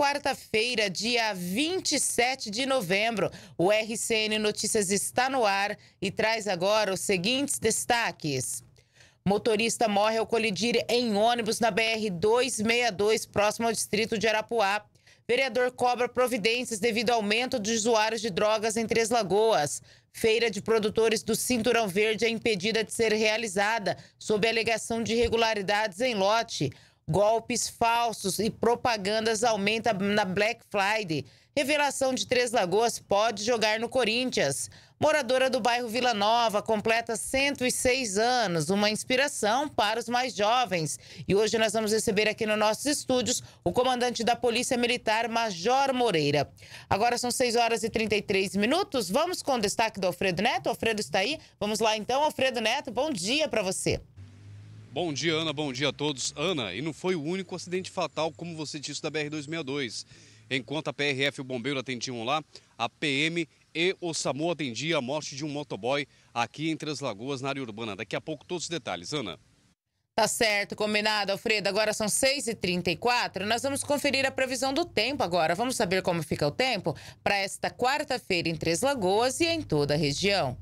quarta-feira, dia 27 de novembro. O RCN Notícias está no ar e traz agora os seguintes destaques. Motorista morre ao colidir em ônibus na BR-262, próximo ao distrito de Arapuá. Vereador cobra providências devido ao aumento de usuários de drogas em Três Lagoas. Feira de produtores do Cinturão Verde é impedida de ser realizada, sob alegação de irregularidades em lote golpes falsos e propagandas aumenta na Black Friday. Revelação de Três Lagoas pode jogar no Corinthians. Moradora do bairro Vila Nova completa 106 anos, uma inspiração para os mais jovens. E hoje nós vamos receber aqui nos nossos estúdios o comandante da Polícia Militar, Major Moreira. Agora são 6 horas e 33 minutos. Vamos com o destaque do Alfredo Neto. O Alfredo está aí. Vamos lá então, Alfredo Neto, bom dia para você. Bom dia, Ana. Bom dia a todos. Ana, e não foi o único acidente fatal, como você disse, da BR-262. Enquanto a PRF e o bombeiro atendiam lá, a PM e o SAMU atendiam a morte de um motoboy aqui em Três Lagoas, na área urbana. Daqui a pouco todos os detalhes. Ana. Tá certo, combinado, Alfredo. Agora são 6h34. Nós vamos conferir a previsão do tempo agora. Vamos saber como fica o tempo para esta quarta-feira em Três Lagoas e em toda a região.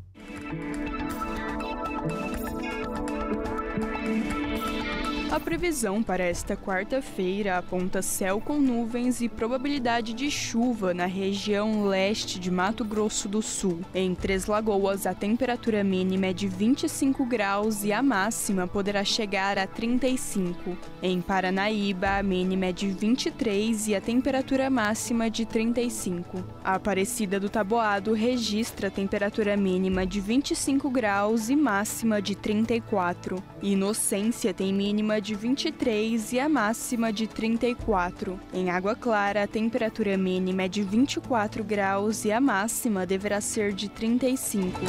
A previsão para esta quarta-feira aponta céu com nuvens e probabilidade de chuva na região leste de Mato Grosso do Sul. Em Três Lagoas, a temperatura mínima é de 25 graus e a máxima poderá chegar a 35. Em Paranaíba, a mínima é de 23 e a temperatura máxima de 35. A Aparecida do Taboado registra temperatura mínima de 25 graus e máxima de 34. Inocência tem mínima de de 23 e a máxima de 34. Em Água Clara, a temperatura mínima é de 24 graus e a máxima deverá ser de 35.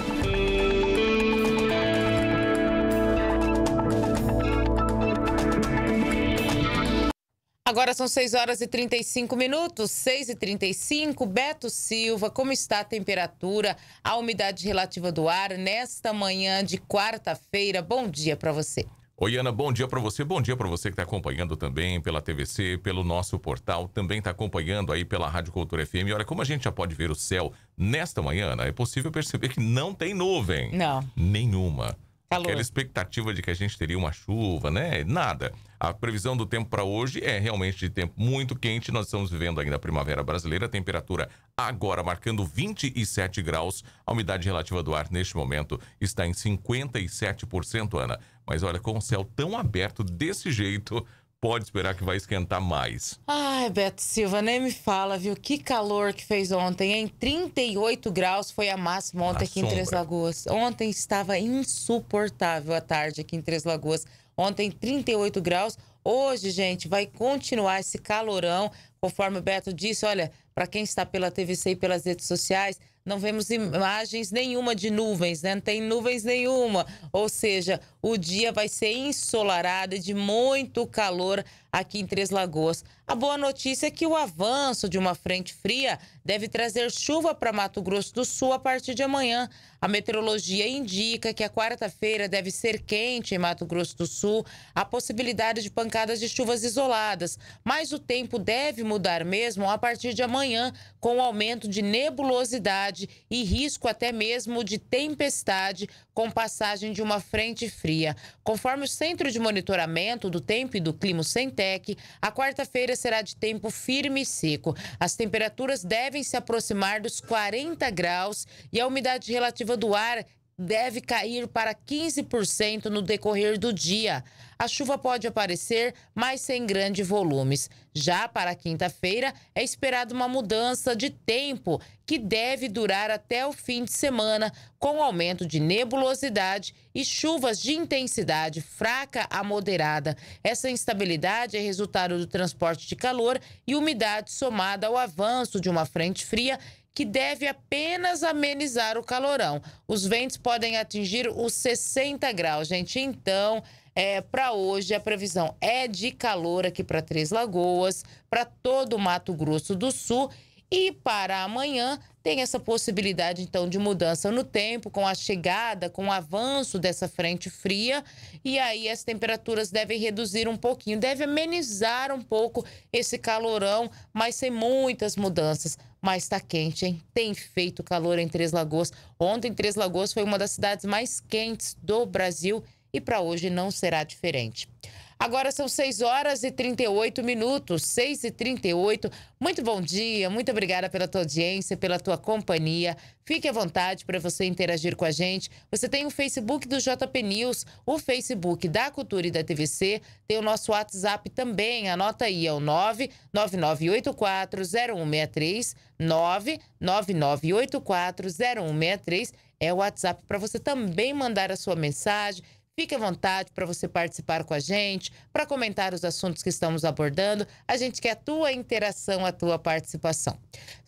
Agora são 6 horas e 35 minutos, 6 e 35. Beto Silva, como está a temperatura, a umidade relativa do ar nesta manhã de quarta-feira? Bom dia para você. Oi, Ana, bom dia para você. Bom dia para você que está acompanhando também pela TVC, pelo nosso portal, também está acompanhando aí pela Rádio Cultura FM. olha, como a gente já pode ver o céu nesta manhã, Ana, é possível perceber que não tem nuvem. Não. Nenhuma. Calor. Aquela expectativa de que a gente teria uma chuva, né? Nada. A previsão do tempo para hoje é realmente de tempo muito quente. Nós estamos vivendo ainda a primavera brasileira, a temperatura agora marcando 27 graus. A umidade relativa do ar neste momento está em 57%, Ana. Mas olha, com o céu tão aberto desse jeito, pode esperar que vai esquentar mais. Ai, Beto Silva, nem me fala, viu? Que calor que fez ontem, hein? 38 graus foi a máxima ontem a aqui sombra. em Três Lagoas. Ontem estava insuportável a tarde aqui em Três Lagoas. Ontem 38 graus. Hoje, gente, vai continuar esse calorão. Conforme o Beto disse, olha, para quem está pela TVC e pelas redes sociais, não vemos imagens nenhuma de nuvens, né? Não tem nuvens nenhuma. Ou seja, o dia vai ser ensolarado e de muito calor aqui em Três Lagoas. A boa notícia é que o avanço de uma frente fria deve trazer chuva para Mato Grosso do Sul a partir de amanhã. A meteorologia indica que a quarta-feira deve ser quente em Mato Grosso do Sul, a possibilidade de pancadas de chuvas isoladas, mas o tempo deve mudar mesmo a partir de amanhã, com o aumento de nebulosidade e risco até mesmo de tempestade com passagem de uma frente fria. Conforme o Centro de Monitoramento do Tempo e do Clima Central, a quarta-feira será de tempo firme e seco. As temperaturas devem se aproximar dos 40 graus e a umidade relativa do ar deve cair para 15% no decorrer do dia. A chuva pode aparecer, mas sem grandes volumes. Já para quinta-feira, é esperada uma mudança de tempo, que deve durar até o fim de semana, com aumento de nebulosidade e chuvas de intensidade fraca a moderada. Essa instabilidade é resultado do transporte de calor e umidade somada ao avanço de uma frente fria que deve apenas amenizar o calorão. Os ventos podem atingir os 60 graus, gente. Então, é, para hoje, a previsão é de calor aqui para Três Lagoas, para todo o Mato Grosso do Sul. E para amanhã tem essa possibilidade então de mudança no tempo com a chegada, com o avanço dessa frente fria, e aí as temperaturas devem reduzir um pouquinho, deve amenizar um pouco esse calorão, mas sem muitas mudanças mas está quente, hein? Tem feito calor em Três Lagoas. Ontem, Três Lagoas foi uma das cidades mais quentes do Brasil e para hoje não será diferente. Agora são 6 horas e 38 minutos, 6 e 38. Muito bom dia, muito obrigada pela tua audiência, pela tua companhia. Fique à vontade para você interagir com a gente. Você tem o Facebook do JP News, o Facebook da Cultura e da TVC, tem o nosso WhatsApp também, anota aí, é o 999840163, 999840163 é o WhatsApp para você também mandar a sua mensagem, Fique à vontade para você participar com a gente, para comentar os assuntos que estamos abordando. A gente quer a tua interação, a tua participação.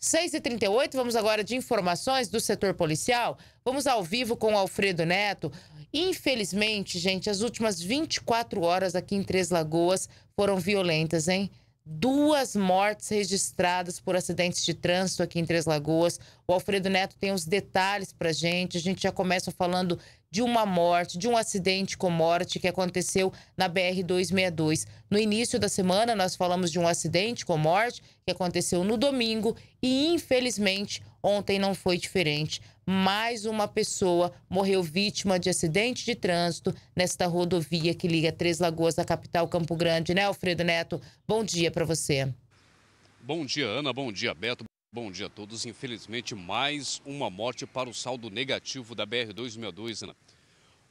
6h38, vamos agora de informações do setor policial. Vamos ao vivo com o Alfredo Neto. Infelizmente, gente, as últimas 24 horas aqui em Três Lagoas foram violentas, hein? duas mortes registradas por acidentes de trânsito aqui em Três Lagoas. O Alfredo Neto tem os detalhes para gente. A gente já começa falando de uma morte, de um acidente com morte que aconteceu na BR-262. No início da semana, nós falamos de um acidente com morte que aconteceu no domingo e, infelizmente, ontem não foi diferente. Mais uma pessoa morreu vítima de acidente de trânsito nesta rodovia que liga Três Lagoas à capital Campo Grande, né, Alfredo Neto? Bom dia para você. Bom dia, Ana. Bom dia, Beto. Bom dia a todos. Infelizmente, mais uma morte para o saldo negativo da BR-262, Ana.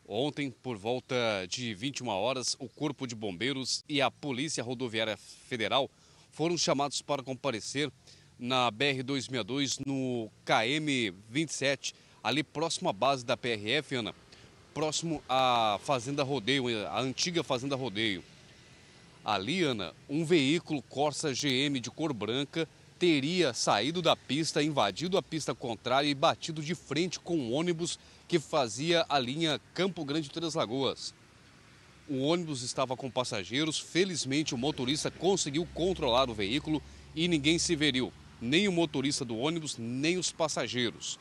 Ontem, por volta de 21 horas, o Corpo de Bombeiros e a Polícia Rodoviária Federal foram chamados para comparecer na BR-262 no KM-27, ali próximo à base da PRF, Ana, próximo à Fazenda Rodeio, a antiga Fazenda Rodeio. Ali, Ana, um veículo Corsa GM de cor branca teria saído da pista, invadido a pista contrária e batido de frente com um ônibus que fazia a linha Campo Grande Três Lagoas. O ônibus estava com passageiros, felizmente o motorista conseguiu controlar o veículo e ninguém se feriu, nem o motorista do ônibus, nem os passageiros.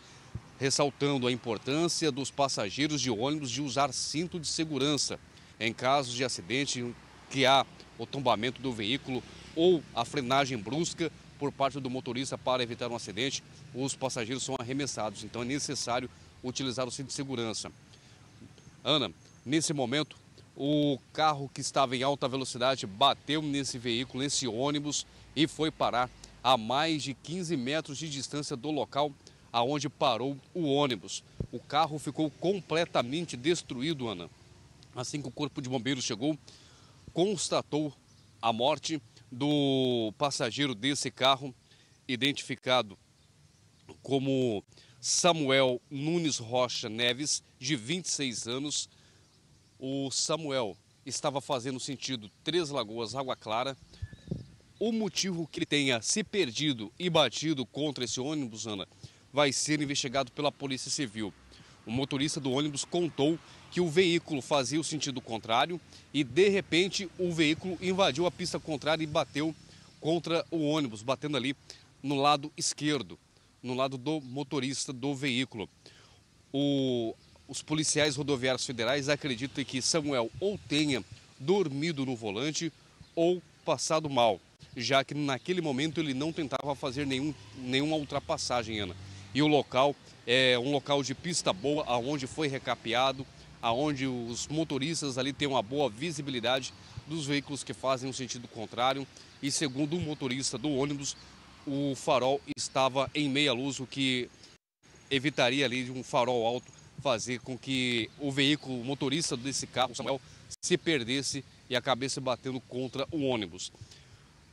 Ressaltando a importância dos passageiros de ônibus de usar cinto de segurança em casos de acidente que há o tombamento do veículo ou a frenagem brusca, por parte do motorista para evitar um acidente, os passageiros são arremessados. Então é necessário utilizar o cinto de segurança. Ana, nesse momento, o carro que estava em alta velocidade bateu nesse veículo, nesse ônibus, e foi parar a mais de 15 metros de distância do local aonde parou o ônibus. O carro ficou completamente destruído, Ana. Assim que o corpo de bombeiros chegou, constatou a morte do passageiro desse carro, identificado como Samuel Nunes Rocha Neves, de 26 anos. O Samuel estava fazendo sentido Três Lagoas Água Clara. O motivo que ele tenha se perdido e batido contra esse ônibus, Ana, vai ser investigado pela Polícia Civil. O motorista do ônibus contou que o veículo fazia o sentido contrário e, de repente, o veículo invadiu a pista contrária e bateu contra o ônibus, batendo ali no lado esquerdo, no lado do motorista do veículo. O, os policiais rodoviários federais acreditam que Samuel ou tenha dormido no volante ou passado mal, já que naquele momento ele não tentava fazer nenhum, nenhuma ultrapassagem, Ana. E o local é um local de pista boa, aonde foi recapeado, aonde os motoristas ali têm uma boa visibilidade dos veículos que fazem o sentido contrário. E segundo o motorista do ônibus, o farol estava em meia luz, o que evitaria ali de um farol alto fazer com que o veículo o motorista desse carro, Samuel, se perdesse e acabasse batendo contra o ônibus.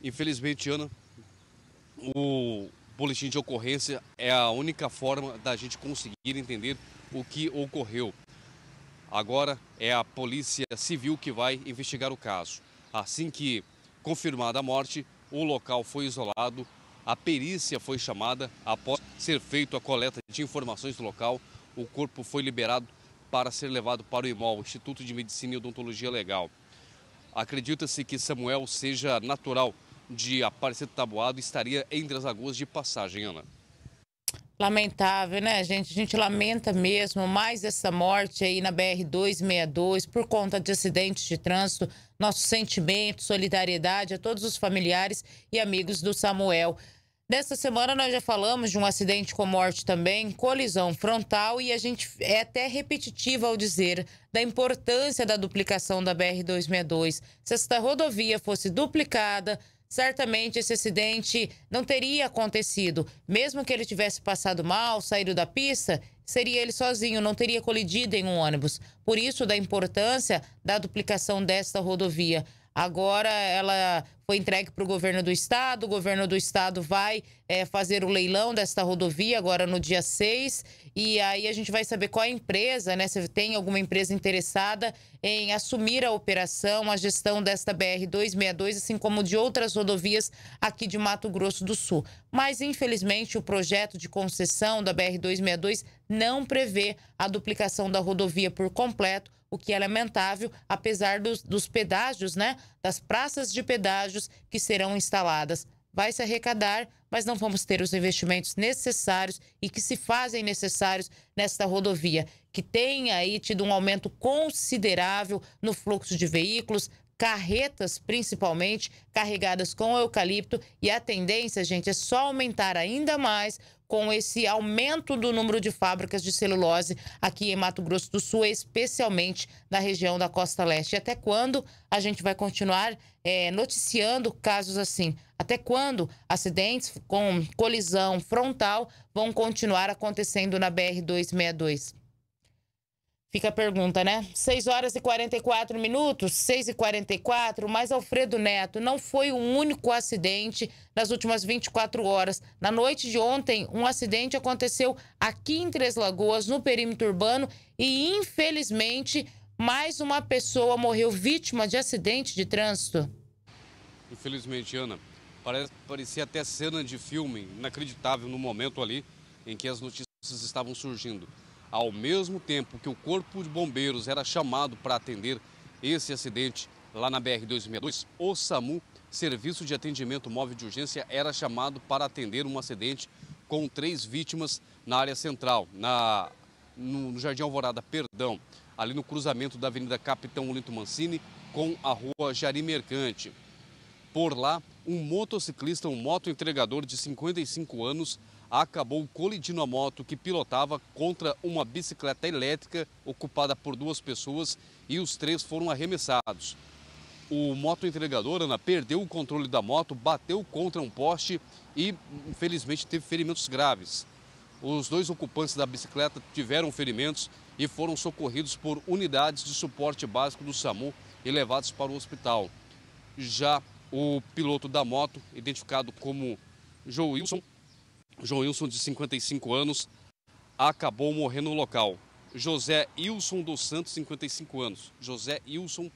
Infelizmente, Ana, o boletim de ocorrência é a única forma da gente conseguir entender o que ocorreu. Agora é a Polícia Civil que vai investigar o caso. Assim que confirmada a morte, o local foi isolado, a perícia foi chamada, após ser feita a coleta de informações do local, o corpo foi liberado para ser levado para o IMOL, Instituto de Medicina e Odontologia Legal. Acredita-se que Samuel seja natural de Aparecido tabuado estaria entre as lagoas de passagem, Ana. Lamentável, né, gente? A gente lamenta mesmo mais essa morte aí na BR-262 por conta de acidentes de trânsito. Nosso sentimento, solidariedade a todos os familiares e amigos do Samuel. Nesta semana nós já falamos de um acidente com morte também, colisão frontal, e a gente é até repetitiva ao dizer da importância da duplicação da BR-262. Se esta rodovia fosse duplicada, certamente esse acidente não teria acontecido. Mesmo que ele tivesse passado mal, saído da pista, seria ele sozinho, não teria colidido em um ônibus. Por isso, da importância da duplicação desta rodovia. Agora ela foi entregue para o governo do estado, o governo do estado vai é, fazer o leilão desta rodovia agora no dia 6. E aí a gente vai saber qual é a empresa, né? Se tem alguma empresa interessada em assumir a operação, a gestão desta BR-262, assim como de outras rodovias aqui de Mato Grosso do Sul. Mas, infelizmente, o projeto de concessão da BR-262 não prevê a duplicação da rodovia por completo, o que é lamentável, apesar dos, dos pedágios, né? Das praças de pedágios que serão instaladas vai se arrecadar, mas não vamos ter os investimentos necessários e que se fazem necessários nesta rodovia, que tem aí tido um aumento considerável no fluxo de veículos, carretas principalmente carregadas com eucalipto e a tendência, gente, é só aumentar ainda mais com esse aumento do número de fábricas de celulose aqui em Mato Grosso do Sul, especialmente na região da Costa Leste. E até quando a gente vai continuar é, noticiando casos assim? Até quando acidentes com colisão frontal vão continuar acontecendo na BR-262? Fica a pergunta, né? 6 horas e 44 minutos, 6 e 44, mas Alfredo Neto não foi o único acidente nas últimas 24 horas. Na noite de ontem, um acidente aconteceu aqui em Três Lagoas, no perímetro urbano, e infelizmente mais uma pessoa morreu vítima de acidente de trânsito. Infelizmente, Ana, parece, parecia até cena de filme, inacreditável no momento ali em que as notícias estavam surgindo. Ao mesmo tempo que o Corpo de Bombeiros era chamado para atender esse acidente lá na BR-262, o SAMU, Serviço de Atendimento Móvel de Urgência, era chamado para atender um acidente com três vítimas na área central, na, no, no Jardim Alvorada, perdão, ali no cruzamento da Avenida Capitão Olinto Mancini com a Rua Jari Mercante. Por lá, um motociclista, um moto entregador de 55 anos, acabou colidindo a moto que pilotava contra uma bicicleta elétrica ocupada por duas pessoas e os três foram arremessados. O moto entregador, Ana, perdeu o controle da moto, bateu contra um poste e, infelizmente, teve ferimentos graves. Os dois ocupantes da bicicleta tiveram ferimentos e foram socorridos por unidades de suporte básico do SAMU e levados para o hospital. Já o piloto da moto, identificado como Joe Wilson, João Wilson, de 55 anos, acabou morrendo no local. José Wilson dos Santos, 55 anos. José Wilson,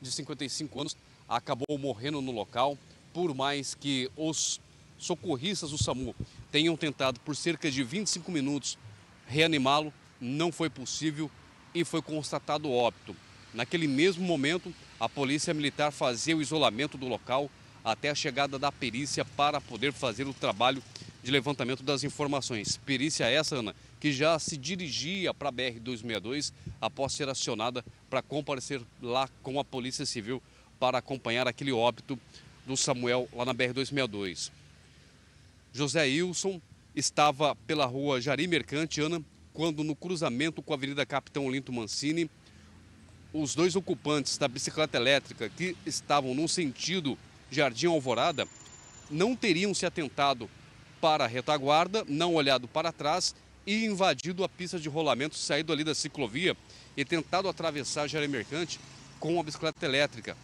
de 55 anos, acabou morrendo no local. Por mais que os socorristas do SAMU tenham tentado por cerca de 25 minutos reanimá-lo, não foi possível e foi constatado óbito. Naquele mesmo momento, a polícia militar fazia o isolamento do local até a chegada da perícia para poder fazer o trabalho de levantamento das informações. Perícia essa, Ana, que já se dirigia para a BR-262 após ser acionada para comparecer lá com a Polícia Civil para acompanhar aquele óbito do Samuel lá na BR-262. José Wilson estava pela rua Jari Mercante, Ana, quando no cruzamento com a Avenida Capitão Olinto Mancini, os dois ocupantes da bicicleta elétrica que estavam no sentido Jardim Alvorada não teriam se atentado para a retaguarda, não olhado para trás e invadido a pista de rolamento, saído ali da ciclovia e tentado atravessar a Jardim Mercante com uma bicicleta elétrica,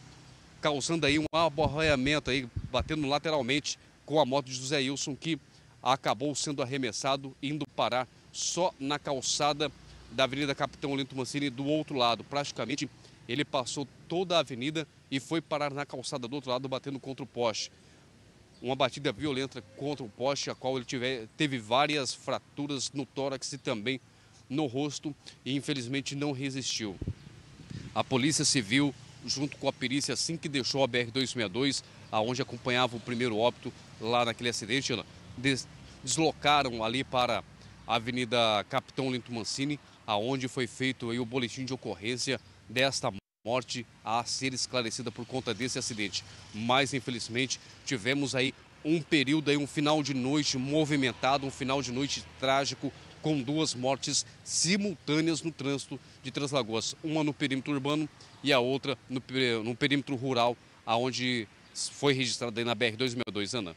causando aí um aborreamento, aí, batendo lateralmente com a moto de José Wilson, que acabou sendo arremessado, indo parar só na calçada da Avenida Capitão Olinto Mancini do outro lado, praticamente ele passou toda a avenida e foi parar na calçada do outro lado, batendo contra o poste. Uma batida violenta contra o poste, a qual ele teve várias fraturas no tórax e também no rosto e infelizmente não resistiu. A Polícia Civil, junto com a perícia, assim que deixou a BR-262, aonde acompanhava o primeiro óbito lá naquele acidente, deslocaram ali para a Avenida Capitão Lento Mancini, aonde foi feito o boletim de ocorrência desta morte a ser esclarecida por conta desse acidente. Mas, infelizmente, tivemos aí um período, aí, um final de noite movimentado, um final de noite trágico, com duas mortes simultâneas no trânsito de Translagoas. Uma no perímetro urbano e a outra no, no perímetro rural, aonde foi registrada aí na BR-262, Ana.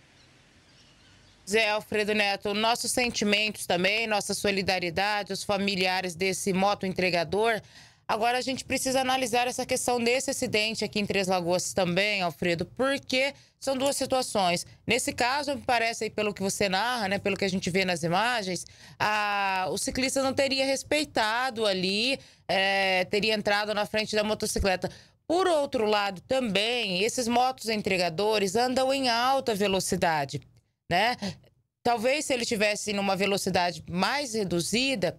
Zé Alfredo Neto, nossos sentimentos também, nossa solidariedade aos familiares desse moto entregador. Agora a gente precisa analisar essa questão desse acidente aqui em Três Lagoas também, Alfredo, porque são duas situações. Nesse caso, me parece aí pelo que você narra, né, pelo que a gente vê nas imagens, a, o ciclista não teria respeitado ali, é, teria entrado na frente da motocicleta. Por outro lado, também, esses motos entregadores andam em alta velocidade, né? Talvez se ele tivesse numa velocidade mais reduzida,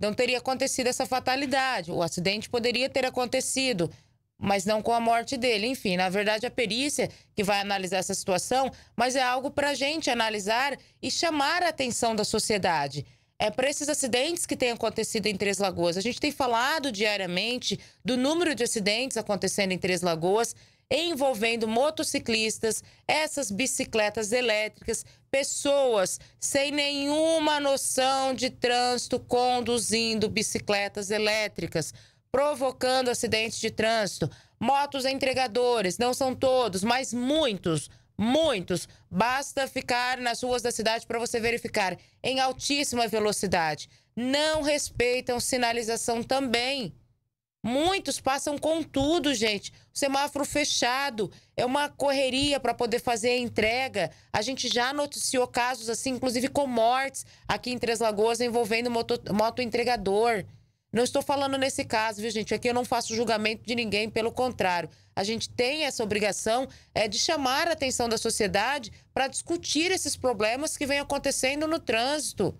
não teria acontecido essa fatalidade. O acidente poderia ter acontecido, mas não com a morte dele. Enfim, na verdade, a perícia que vai analisar essa situação, mas é algo para a gente analisar e chamar a atenção da sociedade. É para esses acidentes que têm acontecido em Três Lagoas. A gente tem falado diariamente do número de acidentes acontecendo em Três Lagoas envolvendo motociclistas, essas bicicletas elétricas, pessoas sem nenhuma noção de trânsito conduzindo bicicletas elétricas, provocando acidentes de trânsito, motos entregadores, não são todos, mas muitos. Muitos. Basta ficar nas ruas da cidade para você verificar. Em altíssima velocidade. Não respeitam sinalização também. Muitos passam com tudo, gente. O semáforo fechado, é uma correria para poder fazer a entrega. A gente já noticiou casos assim, inclusive com mortes aqui em Três Lagoas envolvendo moto, moto entregador. Não estou falando nesse caso, viu, gente? Aqui eu não faço julgamento de ninguém, pelo contrário. A gente tem essa obrigação é, de chamar a atenção da sociedade para discutir esses problemas que vêm acontecendo no trânsito.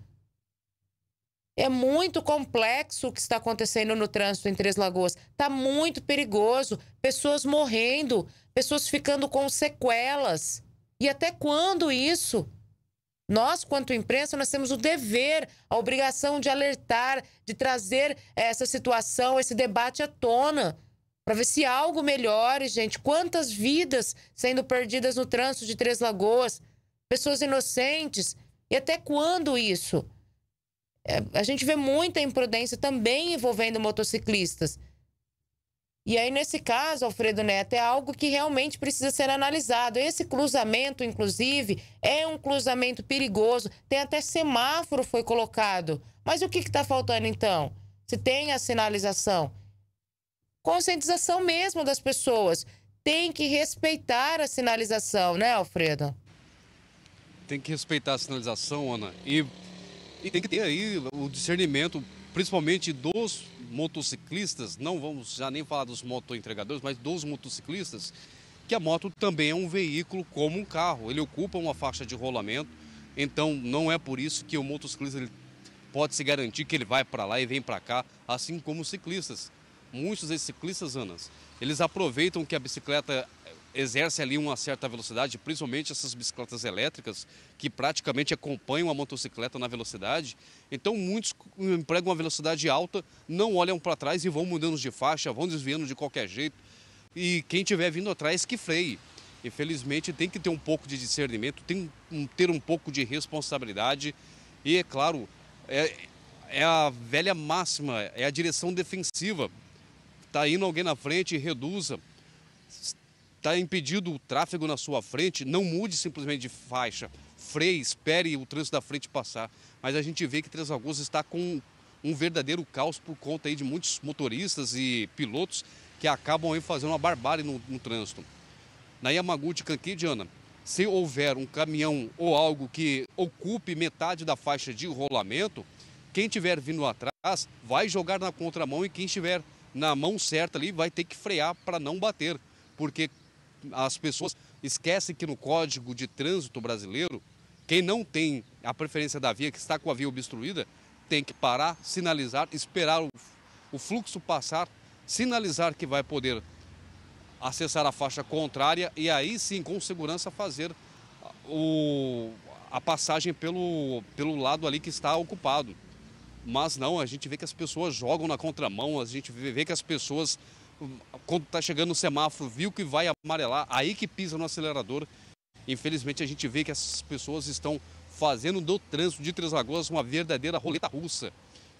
É muito complexo o que está acontecendo no trânsito em Três Lagoas. Está muito perigoso. Pessoas morrendo, pessoas ficando com sequelas. E até quando isso? Nós, quanto imprensa, nós temos o dever, a obrigação de alertar, de trazer essa situação, esse debate à tona, para ver se algo melhore, gente. Quantas vidas sendo perdidas no trânsito de Três Lagoas, pessoas inocentes. E até quando isso? É, a gente vê muita imprudência também envolvendo motociclistas. E aí, nesse caso, Alfredo Neto, é algo que realmente precisa ser analisado. Esse cruzamento, inclusive, é um cruzamento perigoso. Tem até semáforo foi colocado. Mas o que está faltando, então? Se tem a sinalização? Conscientização mesmo das pessoas. Tem que respeitar a sinalização, né, Alfredo? Tem que respeitar a sinalização, Ana. E e tem que ter aí o discernimento, principalmente dos motociclistas, não vamos já nem falar dos motoentregadores, mas dos motociclistas, que a moto também é um veículo como um carro, ele ocupa uma faixa de rolamento, então não é por isso que o motociclista ele pode se garantir que ele vai para lá e vem para cá, assim como os ciclistas. Muitos desses ciclistas, Anas, eles aproveitam que a bicicleta exerce ali uma certa velocidade, principalmente essas bicicletas elétricas, que praticamente acompanham a motocicleta na velocidade. Então, muitos empregam uma velocidade alta, não olham para trás e vão mudando de faixa, vão desviando de qualquer jeito. E quem estiver vindo atrás, que freie. Infelizmente, tem que ter um pouco de discernimento, tem que ter um pouco de responsabilidade. E, é claro, é, é a velha máxima, é a direção defensiva. Está indo alguém na frente, reduza está impedido o tráfego na sua frente, não mude simplesmente de faixa, freie, espere o trânsito da frente passar. Mas a gente vê que Três Lagoas está com um verdadeiro caos por conta aí de muitos motoristas e pilotos que acabam aí fazendo uma barbárie no, no trânsito. Na Yamaguchi Kankid, se houver um caminhão ou algo que ocupe metade da faixa de rolamento, quem estiver vindo atrás vai jogar na contramão e quem estiver na mão certa ali vai ter que frear para não bater. Porque as pessoas esquecem que no Código de Trânsito Brasileiro, quem não tem a preferência da via, que está com a via obstruída, tem que parar, sinalizar, esperar o fluxo passar, sinalizar que vai poder acessar a faixa contrária e aí sim, com segurança, fazer o, a passagem pelo, pelo lado ali que está ocupado. Mas não, a gente vê que as pessoas jogam na contramão, a gente vê que as pessoas quando está chegando o semáforo, viu que vai amarelar, aí que pisa no acelerador. Infelizmente, a gente vê que essas pessoas estão fazendo do trânsito de Três Lagoas uma verdadeira roleta russa.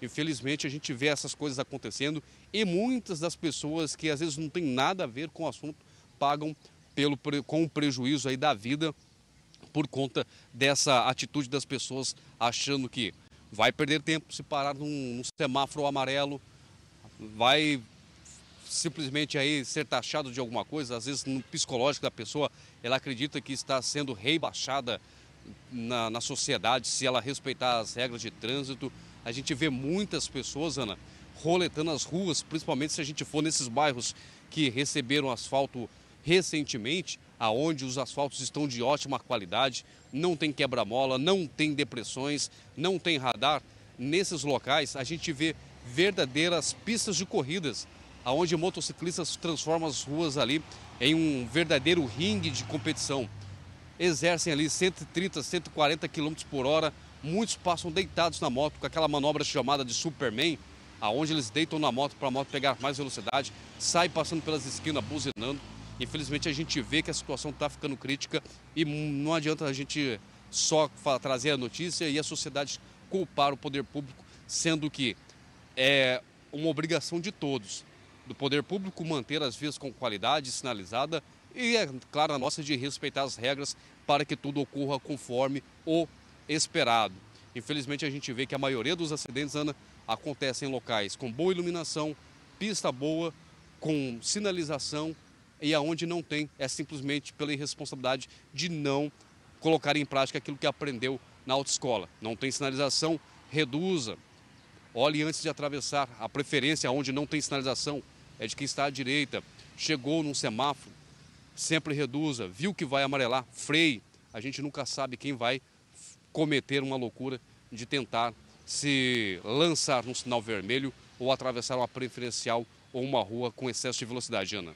Infelizmente, a gente vê essas coisas acontecendo e muitas das pessoas que às vezes não tem nada a ver com o assunto pagam pelo, com o prejuízo aí da vida por conta dessa atitude das pessoas achando que vai perder tempo se parar num, num semáforo amarelo, vai simplesmente aí ser taxado de alguma coisa, às vezes no psicológico da pessoa, ela acredita que está sendo rebaixada na, na sociedade se ela respeitar as regras de trânsito. A gente vê muitas pessoas, Ana, roletando as ruas, principalmente se a gente for nesses bairros que receberam asfalto recentemente, aonde os asfaltos estão de ótima qualidade, não tem quebra-mola, não tem depressões, não tem radar. Nesses locais a gente vê verdadeiras pistas de corridas onde motociclistas transformam as ruas ali em um verdadeiro ringue de competição. Exercem ali 130, 140 km por hora, muitos passam deitados na moto com aquela manobra chamada de Superman, aonde eles deitam na moto para a moto pegar mais velocidade, sai passando pelas esquinas buzinando. Infelizmente a gente vê que a situação está ficando crítica e não adianta a gente só trazer a notícia e a sociedade culpar o poder público, sendo que é uma obrigação de todos do poder público manter as vias com qualidade sinalizada e, é claro, a nossa de respeitar as regras para que tudo ocorra conforme o esperado. Infelizmente, a gente vê que a maioria dos acidentes, Ana, acontecem em locais com boa iluminação, pista boa, com sinalização e aonde não tem é simplesmente pela irresponsabilidade de não colocar em prática aquilo que aprendeu na autoescola. Não tem sinalização, reduza. Olhe antes de atravessar. A preferência onde não tem sinalização, é de quem está à direita. Chegou num semáforo, sempre reduza, viu que vai amarelar, freie. A gente nunca sabe quem vai cometer uma loucura de tentar se lançar num sinal vermelho ou atravessar uma preferencial ou uma rua com excesso de velocidade, Ana.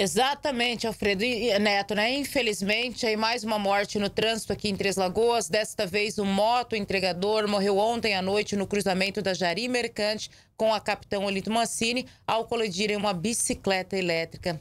Exatamente, Alfredo e Neto, né? Infelizmente, aí mais uma morte no trânsito aqui em Três Lagoas. Desta vez, um moto entregador morreu ontem à noite no cruzamento da Jari Mercante com a Capitão Olinto Mancini ao colidir em uma bicicleta elétrica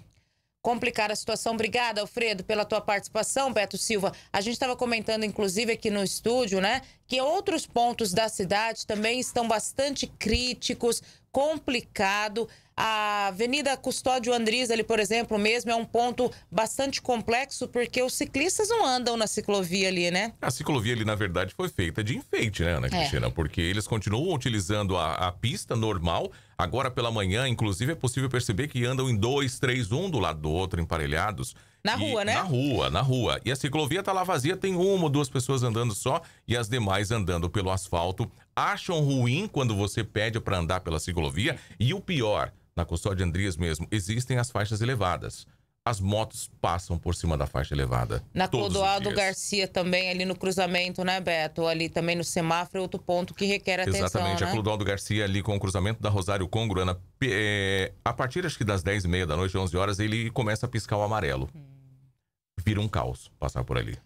complicar a situação. Obrigada, Alfredo, pela tua participação, Beto Silva. A gente estava comentando, inclusive, aqui no estúdio, né, que outros pontos da cidade também estão bastante críticos, complicado. A Avenida Custódio Andriz, ali, por exemplo, mesmo, é um ponto bastante complexo, porque os ciclistas não andam na ciclovia ali, né? A ciclovia ali, na verdade, foi feita de enfeite, né, Ana é. Cristina? É. Porque eles continuam utilizando a, a pista normal, Agora pela manhã, inclusive, é possível perceber que andam em dois, três, um do lado do outro, emparelhados. Na e, rua, né? Na rua, na rua. E a ciclovia tá lá vazia, tem uma ou duas pessoas andando só e as demais andando pelo asfalto. Acham ruim quando você pede para andar pela ciclovia. E o pior, na Custódia Andrias mesmo, existem as faixas elevadas as motos passam por cima da faixa elevada. Na Clodoaldo Garcia também, ali no cruzamento, né, Beto? Ali também no semáforo é outro ponto que requer atenção, Exatamente, né? a Clodoaldo Garcia ali com o cruzamento da Rosário Congro, Ana, é, eh, a partir acho que das 10 e meia da noite, 11 horas, ele começa a piscar o amarelo. Hum. Vira um caos passar por ali.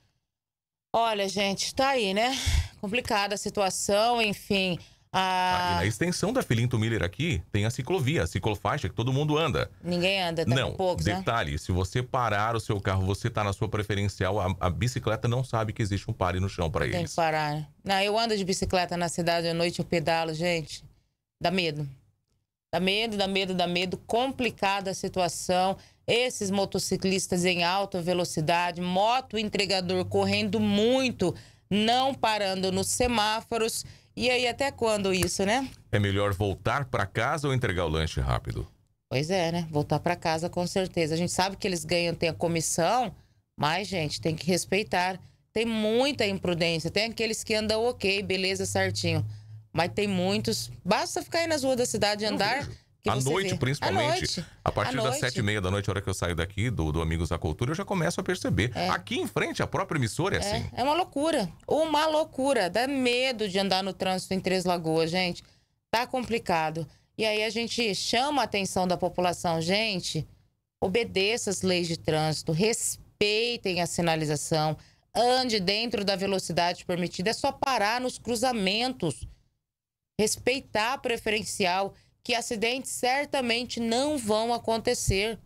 Olha, gente, tá aí, né? Complicada a situação, enfim... Ah, ah na extensão da Filinto Miller aqui tem a ciclovia, a ciclofaixa que todo mundo anda. Ninguém anda, tá Não, poucos, né? detalhe, né? se você parar o seu carro, você tá na sua preferencial, a, a bicicleta não sabe que existe um pare no chão para eles. Tem que parar. Né? Não, eu ando de bicicleta na cidade à noite, eu pedalo, gente. Dá medo. Dá medo, dá medo, dá medo. Complicada a situação. Esses motociclistas em alta velocidade, moto entregador correndo muito, não parando nos semáforos. E aí, até quando isso, né? É melhor voltar para casa ou entregar o lanche rápido? Pois é, né? Voltar para casa com certeza. A gente sabe que eles ganham, tem a comissão, mas, gente, tem que respeitar. Tem muita imprudência. Tem aqueles que andam ok, beleza, certinho. Mas tem muitos. Basta ficar aí nas ruas da cidade e andar à noite, vê. principalmente. À noite. A partir das sete e meia da noite, a hora que eu saio daqui do, do Amigos da Cultura, eu já começo a perceber. É. Aqui em frente, a própria emissora é, é assim. É uma loucura. Uma loucura. Dá medo de andar no trânsito em Três Lagoas, gente. Tá complicado. E aí a gente chama a atenção da população, gente. Obedeça as leis de trânsito, respeitem a sinalização, ande dentro da velocidade permitida. É só parar nos cruzamentos, respeitar a preferencial que acidentes certamente não vão acontecer.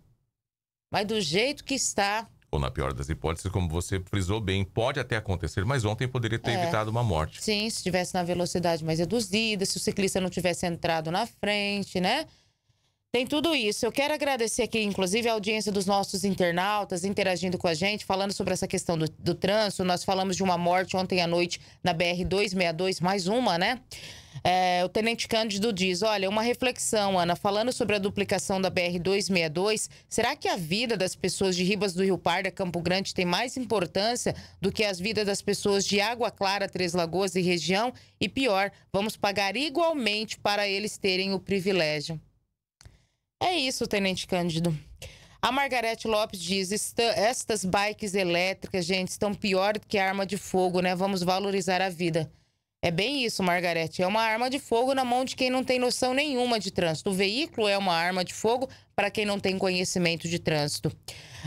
Mas do jeito que está. Ou na pior das hipóteses, como você frisou bem, pode até acontecer, mas ontem poderia ter é. evitado uma morte. Sim, se estivesse na velocidade mais reduzida, se o ciclista não tivesse entrado na frente, né? Tem tudo isso. Eu quero agradecer aqui, inclusive, a audiência dos nossos internautas interagindo com a gente, falando sobre essa questão do, do trânsito. Nós falamos de uma morte ontem à noite na BR-262, mais uma, né? É, o Tenente Cândido diz: Olha, uma reflexão, Ana, falando sobre a duplicação da BR-262, será que a vida das pessoas de Ribas do Rio Parda, Campo Grande, tem mais importância do que as vidas das pessoas de Água Clara, Três Lagoas e região? E pior, vamos pagar igualmente para eles terem o privilégio. É isso, Tenente Cândido. A Margarete Lopes diz: estas bikes elétricas, gente, estão pior do que arma de fogo, né? Vamos valorizar a vida. É bem isso, Margarete. É uma arma de fogo na mão de quem não tem noção nenhuma de trânsito. O veículo é uma arma de fogo para quem não tem conhecimento de trânsito.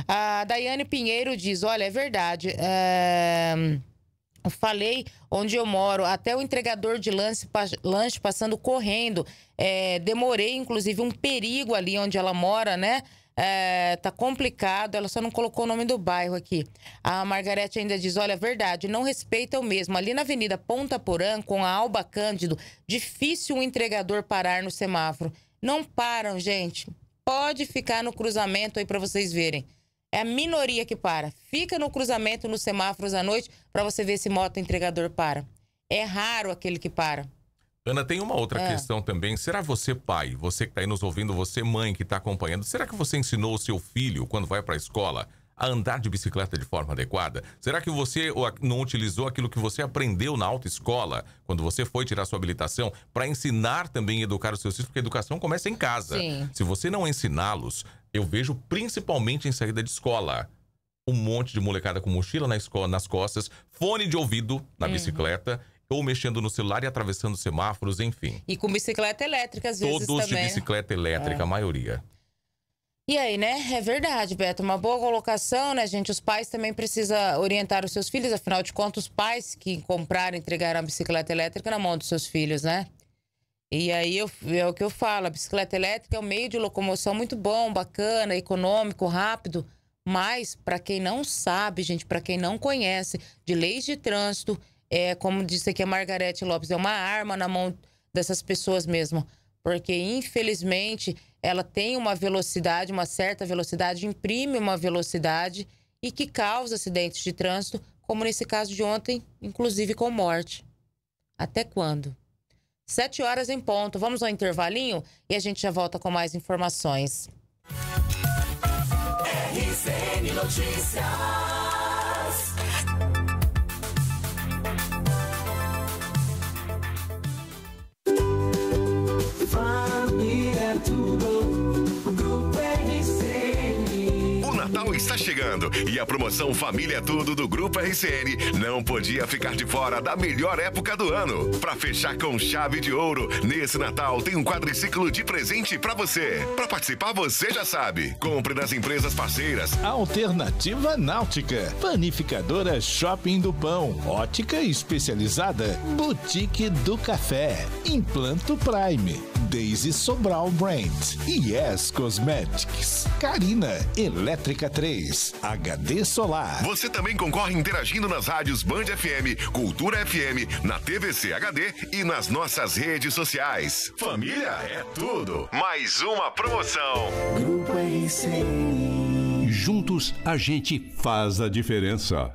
A Daiane Pinheiro diz: olha, é verdade. É falei onde eu moro, até o entregador de lanche, pa, lanche passando correndo. É, demorei, inclusive, um perigo ali onde ela mora, né? É, tá complicado, ela só não colocou o nome do bairro aqui. A Margarete ainda diz: olha, verdade, não respeita o mesmo. Ali na Avenida Ponta Porã, com a Alba Cândido, difícil um entregador parar no semáforo. Não param, gente. Pode ficar no cruzamento aí para vocês verem. É a minoria que para. Fica no cruzamento, nos semáforos à noite, para você ver se moto entregador para. É raro aquele que para. Ana, tem uma outra é. questão também. Será você, pai, você que está aí nos ouvindo, você, mãe que está acompanhando, será que você ensinou o seu filho, quando vai para a escola, a andar de bicicleta de forma adequada? Será que você não utilizou aquilo que você aprendeu na autoescola, quando você foi tirar sua habilitação, para ensinar também e educar os seus filhos? Porque a educação começa em casa. Sim. Se você não ensiná-los eu vejo principalmente em saída de escola. Um monte de molecada com mochila na escola, nas costas, fone de ouvido na uhum. bicicleta ou mexendo no celular e atravessando semáforos, enfim. E com bicicleta elétrica, às Todos vezes Todos de bicicleta elétrica, é. a maioria. E aí, né? É verdade, Beto. Uma boa colocação, né, gente? Os pais também precisam orientar os seus filhos. Afinal de contas, os pais que compraram, entregaram a bicicleta elétrica na mão dos seus filhos, né? E aí eu, é o que eu falo, a bicicleta elétrica é um meio de locomoção muito bom, bacana, econômico, rápido. Mas para quem não sabe, gente, para quem não conhece de leis de trânsito, é como disse aqui a Margarete Lopes, é uma arma na mão dessas pessoas mesmo, porque infelizmente ela tem uma velocidade, uma certa velocidade, imprime uma velocidade e que causa acidentes de trânsito, como nesse caso de ontem, inclusive com morte. Até quando? Sete horas em ponto. Vamos ao intervalinho e a gente já volta com mais informações. RCN Notícias. está chegando e a promoção Família é Tudo do Grupo RCN não podia ficar de fora da melhor época do ano. Para fechar com chave de ouro, nesse Natal tem um quadriciclo de presente para você. Para participar, você já sabe. Compre nas empresas parceiras. Alternativa Náutica, Panificadora Shopping do Pão, Ótica Especializada, Boutique do Café, Implanto Prime. Daisy Sobral Brand, Yes Cosmetics, Karina Elétrica 3, HD Solar. Você também concorre interagindo nas rádios Band FM, Cultura FM, na TVC HD e nas nossas redes sociais. Família é tudo. Mais uma promoção. Grupo Juntos a gente faz a diferença.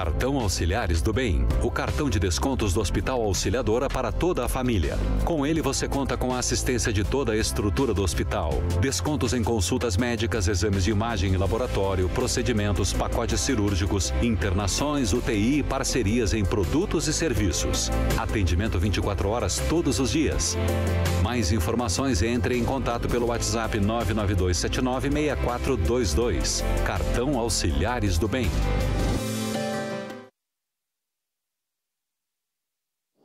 Cartão Auxiliares do Bem, o cartão de descontos do Hospital Auxiliadora para toda a família. Com ele você conta com a assistência de toda a estrutura do hospital. Descontos em consultas médicas, exames de imagem e laboratório, procedimentos, pacotes cirúrgicos, internações, UTI e parcerias em produtos e serviços. Atendimento 24 horas todos os dias. Mais informações entre em contato pelo WhatsApp 992796422. Cartão Auxiliares do Bem.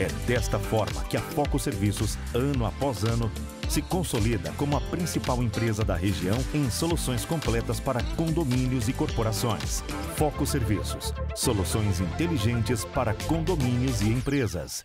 É desta forma que a Foco Serviços, ano após ano, se consolida como a principal empresa da região em soluções completas para condomínios e corporações. Foco Serviços, soluções inteligentes para condomínios e empresas.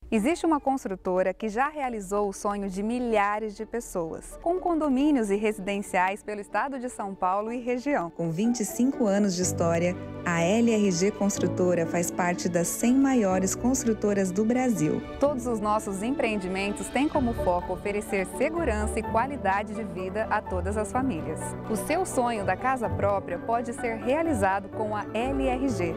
Existe uma construtora que já realizou o sonho de milhares de pessoas, com condomínios e residenciais pelo estado de São Paulo e região. Com 25 anos de história, a LRG Construtora faz parte das 100 maiores construtoras do Brasil. Todos os nossos empreendimentos têm como foco oferecer segurança e qualidade de vida a todas as famílias. O seu sonho da casa própria pode ser realizado com a LRG.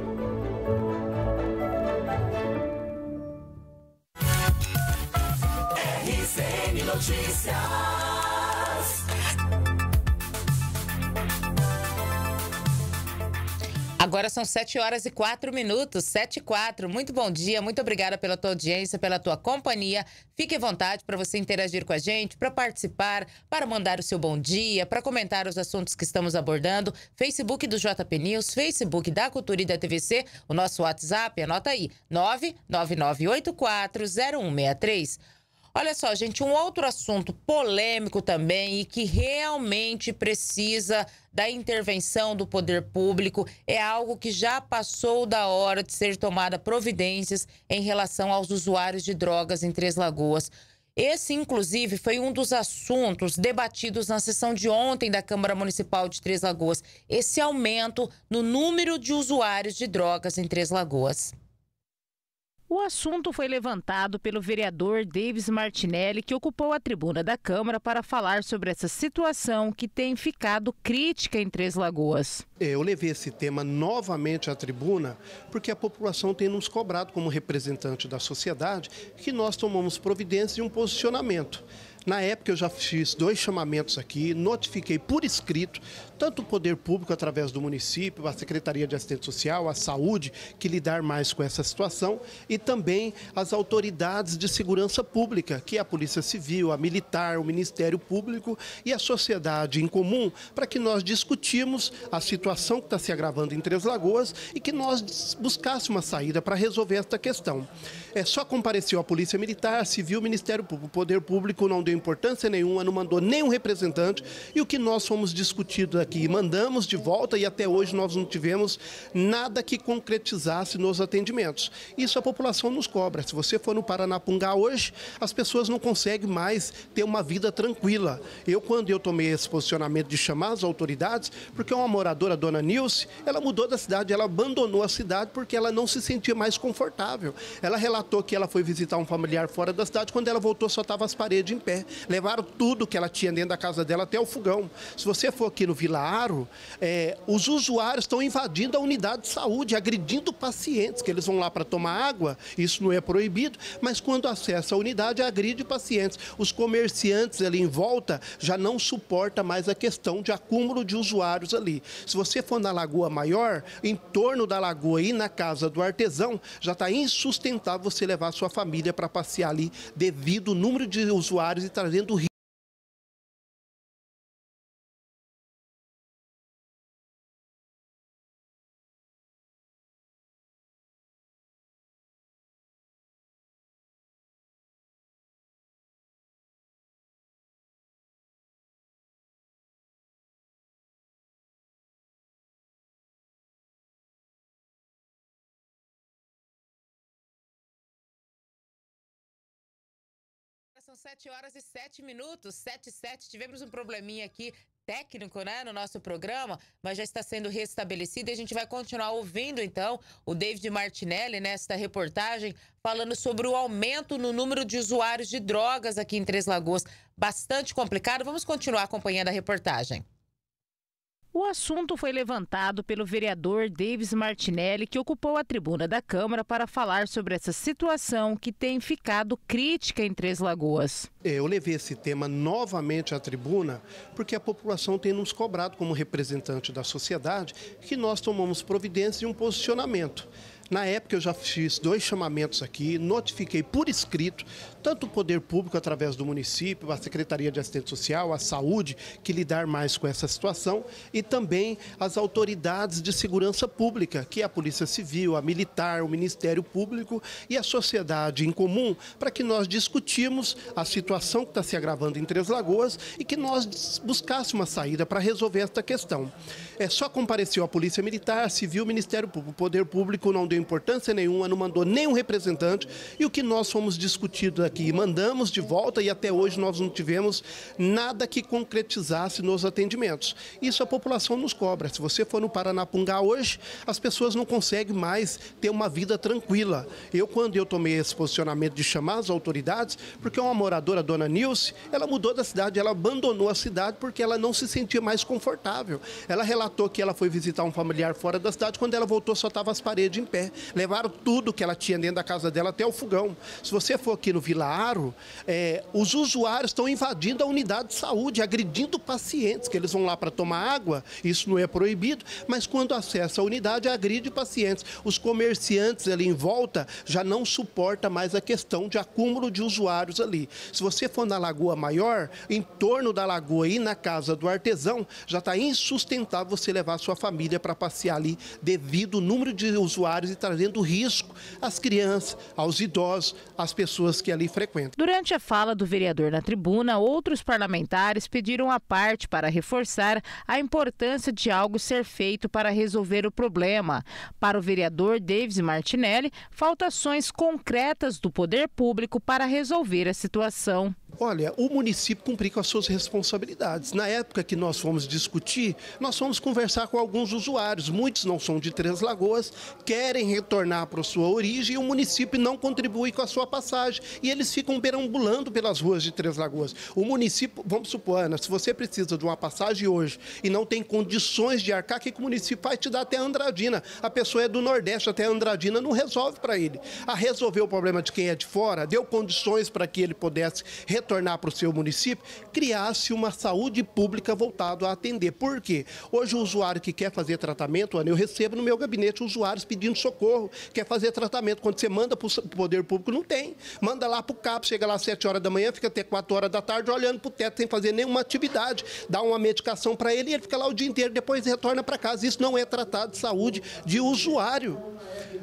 RCN Notícias. Agora são 7 horas e 4 minutos, 7 e 4. Muito bom dia, muito obrigada pela tua audiência, pela tua companhia. Fique à vontade para você interagir com a gente, para participar, para mandar o seu bom dia, para comentar os assuntos que estamos abordando. Facebook do JP News, Facebook da Cultura e da TVC, o nosso WhatsApp, anota aí, 999840163. Olha só, gente, um outro assunto polêmico também e que realmente precisa da intervenção do poder público é algo que já passou da hora de ser tomada providências em relação aos usuários de drogas em Três Lagoas. Esse, inclusive, foi um dos assuntos debatidos na sessão de ontem da Câmara Municipal de Três Lagoas. Esse aumento no número de usuários de drogas em Três Lagoas. O assunto foi levantado pelo vereador Davis Martinelli, que ocupou a tribuna da Câmara para falar sobre essa situação que tem ficado crítica em Três Lagoas. É, eu levei esse tema novamente à tribuna porque a população tem nos cobrado, como representante da sociedade, que nós tomamos providência e um posicionamento. Na época eu já fiz dois chamamentos aqui, notifiquei por escrito, tanto o poder público através do município, a Secretaria de Assistência Social, a saúde, que lidar mais com essa situação, e também as autoridades de segurança pública, que é a Polícia Civil, a Militar, o Ministério Público e a sociedade em comum, para que nós discutimos a situação situação que está se agravando em Três Lagoas e que nós buscasse uma saída para resolver esta questão. É, só compareceu a Polícia Militar, Civil, Ministério Público. O Poder Público não deu importância nenhuma, não mandou nenhum representante e o que nós fomos discutido aqui, mandamos de volta e até hoje nós não tivemos nada que concretizasse nos atendimentos. Isso a população nos cobra. Se você for no Paranapungá hoje, as pessoas não conseguem mais ter uma vida tranquila. Eu, quando eu tomei esse posicionamento de chamar as autoridades, porque é uma moradora dona Nilce, ela mudou da cidade, ela abandonou a cidade porque ela não se sentia mais confortável. Ela relatou que ela foi visitar um familiar fora da cidade, quando ela voltou só estava as paredes em pé. Levaram tudo que ela tinha dentro da casa dela até o fogão. Se você for aqui no Vila Aro, é, os usuários estão invadindo a unidade de saúde, agredindo pacientes, que eles vão lá para tomar água, isso não é proibido, mas quando acessa a unidade, agride pacientes. Os comerciantes ali em volta já não suporta mais a questão de acúmulo de usuários ali. Se você você for na Lagoa Maior, em torno da lagoa e na casa do artesão, já está insustentável você levar sua família para passear ali, devido ao número de usuários e tá trazendo risco. são 7 horas e 7 minutos, 7 e 7. Tivemos um probleminha aqui técnico, né, no nosso programa, mas já está sendo restabelecido e a gente vai continuar ouvindo então o David Martinelli nesta reportagem falando sobre o aumento no número de usuários de drogas aqui em Três Lagoas, bastante complicado. Vamos continuar acompanhando a reportagem. O assunto foi levantado pelo vereador Davis Martinelli, que ocupou a tribuna da Câmara para falar sobre essa situação que tem ficado crítica em Três Lagoas. É, eu levei esse tema novamente à tribuna porque a população tem nos cobrado, como representante da sociedade, que nós tomamos providência e um posicionamento. Na época eu já fiz dois chamamentos aqui, notifiquei por escrito, tanto o poder público através do município, a Secretaria de Assistência Social, a saúde, que lidar mais com essa situação, e também as autoridades de segurança pública, que é a Polícia Civil, a Militar, o Ministério Público e a sociedade em comum, para que nós discutimos a situação que está se agravando em Três Lagoas e que nós buscássemos uma saída para resolver esta questão. É, só compareceu a Polícia Militar, Civil, Ministério Público. O Poder Público não deu deu importância nenhuma, não mandou nenhum representante. E o que nós fomos discutidos aqui, mandamos de volta e até hoje nós não tivemos nada que concretizasse nos atendimentos. Isso a população nos cobra. Se você for no Paranapungá hoje, as pessoas não conseguem mais ter uma vida tranquila. Eu, quando eu tomei esse posicionamento de chamar as autoridades, porque uma moradora, dona Nilce, ela mudou da cidade, ela abandonou a cidade porque ela não se sentia mais confortável. Ela relatou que ela foi visitar um familiar fora da cidade, quando ela voltou só estava as paredes em pé. Levaram tudo que ela tinha dentro da casa dela, até o fogão. Se você for aqui no Vila Aro, é, os usuários estão invadindo a unidade de saúde, agredindo pacientes, que eles vão lá para tomar água, isso não é proibido, mas quando acessa a unidade, agride pacientes. Os comerciantes ali em volta já não suporta mais a questão de acúmulo de usuários ali. Se você for na Lagoa Maior, em torno da lagoa e na casa do artesão, já está insustentável você levar sua família para passear ali devido ao número de usuários e trazendo risco às crianças, aos idosos, às pessoas que ali frequentam. Durante a fala do vereador na tribuna, outros parlamentares pediram a parte para reforçar a importância de algo ser feito para resolver o problema. Para o vereador Davis Martinelli, falta ações concretas do poder público para resolver a situação. Olha, o município cumprir com as suas responsabilidades. Na época que nós fomos discutir, nós fomos conversar com alguns usuários. Muitos não são de Três Lagoas, querem retornar para a sua origem e o município não contribui com a sua passagem. E eles ficam perambulando pelas ruas de Três Lagoas. O município, vamos supor, Ana, se você precisa de uma passagem hoje e não tem condições de arcar, o que, o município vai te dar até Andradina? A pessoa é do Nordeste, até Andradina não resolve para ele. A resolver o problema de quem é de fora, deu condições para que ele pudesse retornar retornar para o seu município, criasse uma saúde pública voltada a atender. Por quê? Hoje o usuário que quer fazer tratamento, eu recebo no meu gabinete usuários pedindo socorro, quer fazer tratamento. Quando você manda para o poder público, não tem. Manda lá para o CAP, chega lá às 7 horas da manhã, fica até 4 horas da tarde olhando para o teto sem fazer nenhuma atividade. Dá uma medicação para ele e ele fica lá o dia inteiro, depois retorna para casa. Isso não é tratado de saúde de usuário.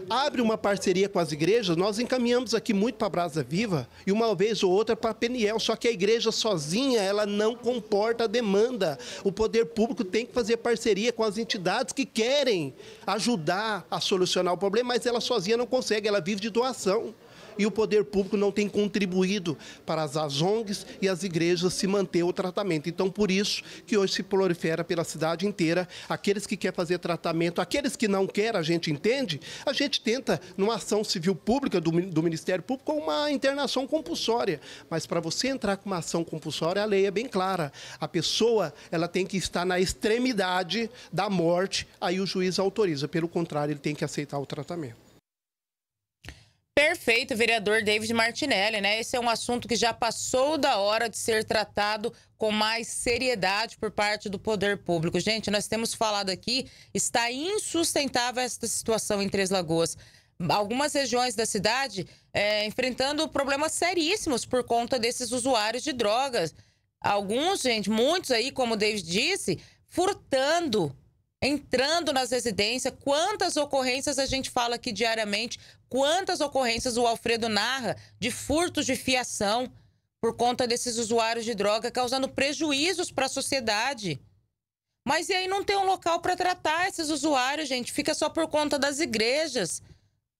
Abre uma parceria com as igrejas, nós encaminhamos aqui muito para a Brasa Viva e uma vez ou outra para a PNL papel, só que a igreja sozinha ela não comporta a demanda. O poder público tem que fazer parceria com as entidades que querem ajudar a solucionar o problema, mas ela sozinha não consegue, ela vive de doação e o poder público não tem contribuído para as, ONGs e as igrejas se manter o tratamento. Então, por isso que hoje se prolifera pela cidade inteira aqueles que querem fazer tratamento, aqueles que não querem, a gente entende, a gente tenta, numa ação civil pública do, do Ministério Público, uma internação compulsória. Mas para você entrar com uma ação compulsória, a lei é bem clara. A pessoa ela tem que estar na extremidade da morte, aí o juiz autoriza. Pelo contrário, ele tem que aceitar o tratamento. Perfeito, vereador David Martinelli, né? Esse é um assunto que já passou da hora de ser tratado com mais seriedade por parte do poder público. Gente, nós temos falado aqui, está insustentável essa situação em Três Lagoas. Algumas regiões da cidade é, enfrentando problemas seríssimos por conta desses usuários de drogas. Alguns, gente, muitos aí, como o David disse, furtando entrando nas residências, quantas ocorrências a gente fala aqui diariamente quantas ocorrências o Alfredo narra de furtos de fiação por conta desses usuários de droga, causando prejuízos para a sociedade. Mas e aí não tem um local para tratar esses usuários, gente? Fica só por conta das igrejas.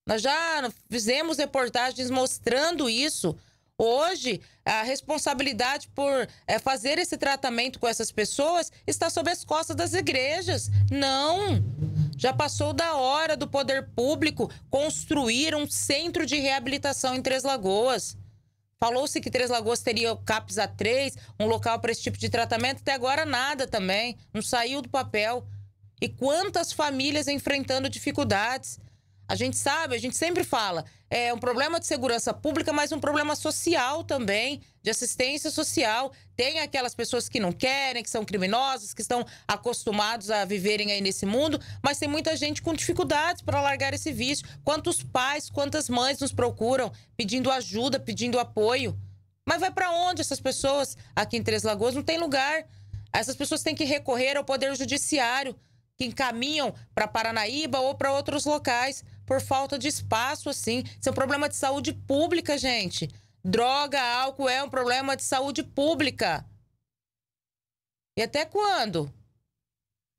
Nós já fizemos reportagens mostrando isso. Hoje, a responsabilidade por é, fazer esse tratamento com essas pessoas está sob as costas das igrejas. Não! Já passou da hora do poder público construir um centro de reabilitação em Três Lagoas. Falou-se que Três Lagoas teria o CAPS A3, um local para esse tipo de tratamento, até agora nada também, não saiu do papel. E quantas famílias enfrentando dificuldades. A gente sabe, a gente sempre fala, é um problema de segurança pública, mas um problema social também, de assistência social. Tem aquelas pessoas que não querem, que são criminosas, que estão acostumados a viverem aí nesse mundo, mas tem muita gente com dificuldades para largar esse vício. Quantos pais, quantas mães nos procuram pedindo ajuda, pedindo apoio? Mas vai para onde essas pessoas? Aqui em Três Lagoas não tem lugar. Essas pessoas têm que recorrer ao Poder Judiciário, que encaminham para Paranaíba ou para outros locais por falta de espaço, assim. Isso é um problema de saúde pública, gente. Droga, álcool é um problema de saúde pública. E até quando?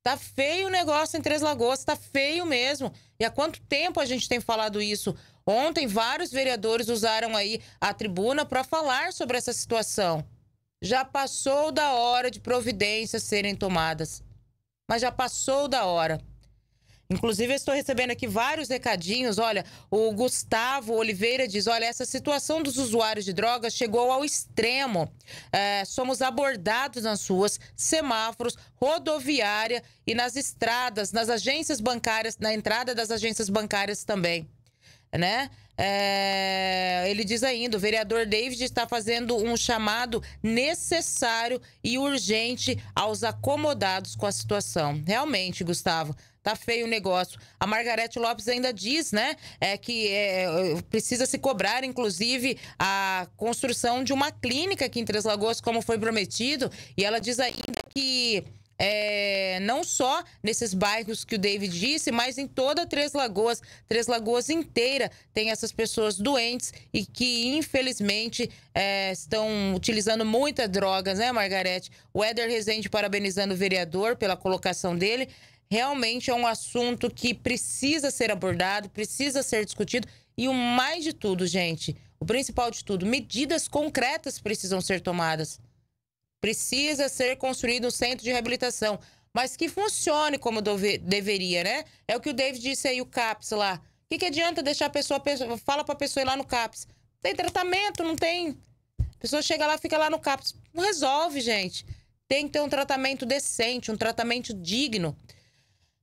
Tá feio o negócio em Três Lagoas, tá feio mesmo. E há quanto tempo a gente tem falado isso? Ontem, vários vereadores usaram aí a tribuna para falar sobre essa situação. Já passou da hora de providências serem tomadas. Mas já passou da hora. Inclusive, estou recebendo aqui vários recadinhos. Olha, o Gustavo Oliveira diz: olha, essa situação dos usuários de drogas chegou ao extremo. É, somos abordados nas ruas, semáforos, rodoviária e nas estradas, nas agências bancárias, na entrada das agências bancárias também. Né? É, ele diz ainda: o vereador David está fazendo um chamado necessário e urgente aos acomodados com a situação. Realmente, Gustavo, Tá feio o negócio. A Margarete Lopes ainda diz, né, é que é, precisa se cobrar, inclusive, a construção de uma clínica aqui em Três Lagoas, como foi prometido. E ela diz ainda que é, não só nesses bairros que o David disse, mas em toda Três Lagoas, Três Lagoas inteira tem essas pessoas doentes e que infelizmente é, estão utilizando muita drogas, né, Margarete? O Éder Rezende parabenizando o vereador pela colocação dele realmente é um assunto que precisa ser abordado, precisa ser discutido. E o mais de tudo, gente, o principal de tudo, medidas concretas precisam ser tomadas. Precisa ser construído um centro de reabilitação, mas que funcione como deve, deveria, né? É o que o David disse aí, o CAPS lá. O que, que adianta deixar a pessoa, fala para a pessoa ir lá no CAPS? Tem tratamento, não tem. A pessoa chega lá, fica lá no CAPS. Não resolve, gente. Tem que ter um tratamento decente, um tratamento digno.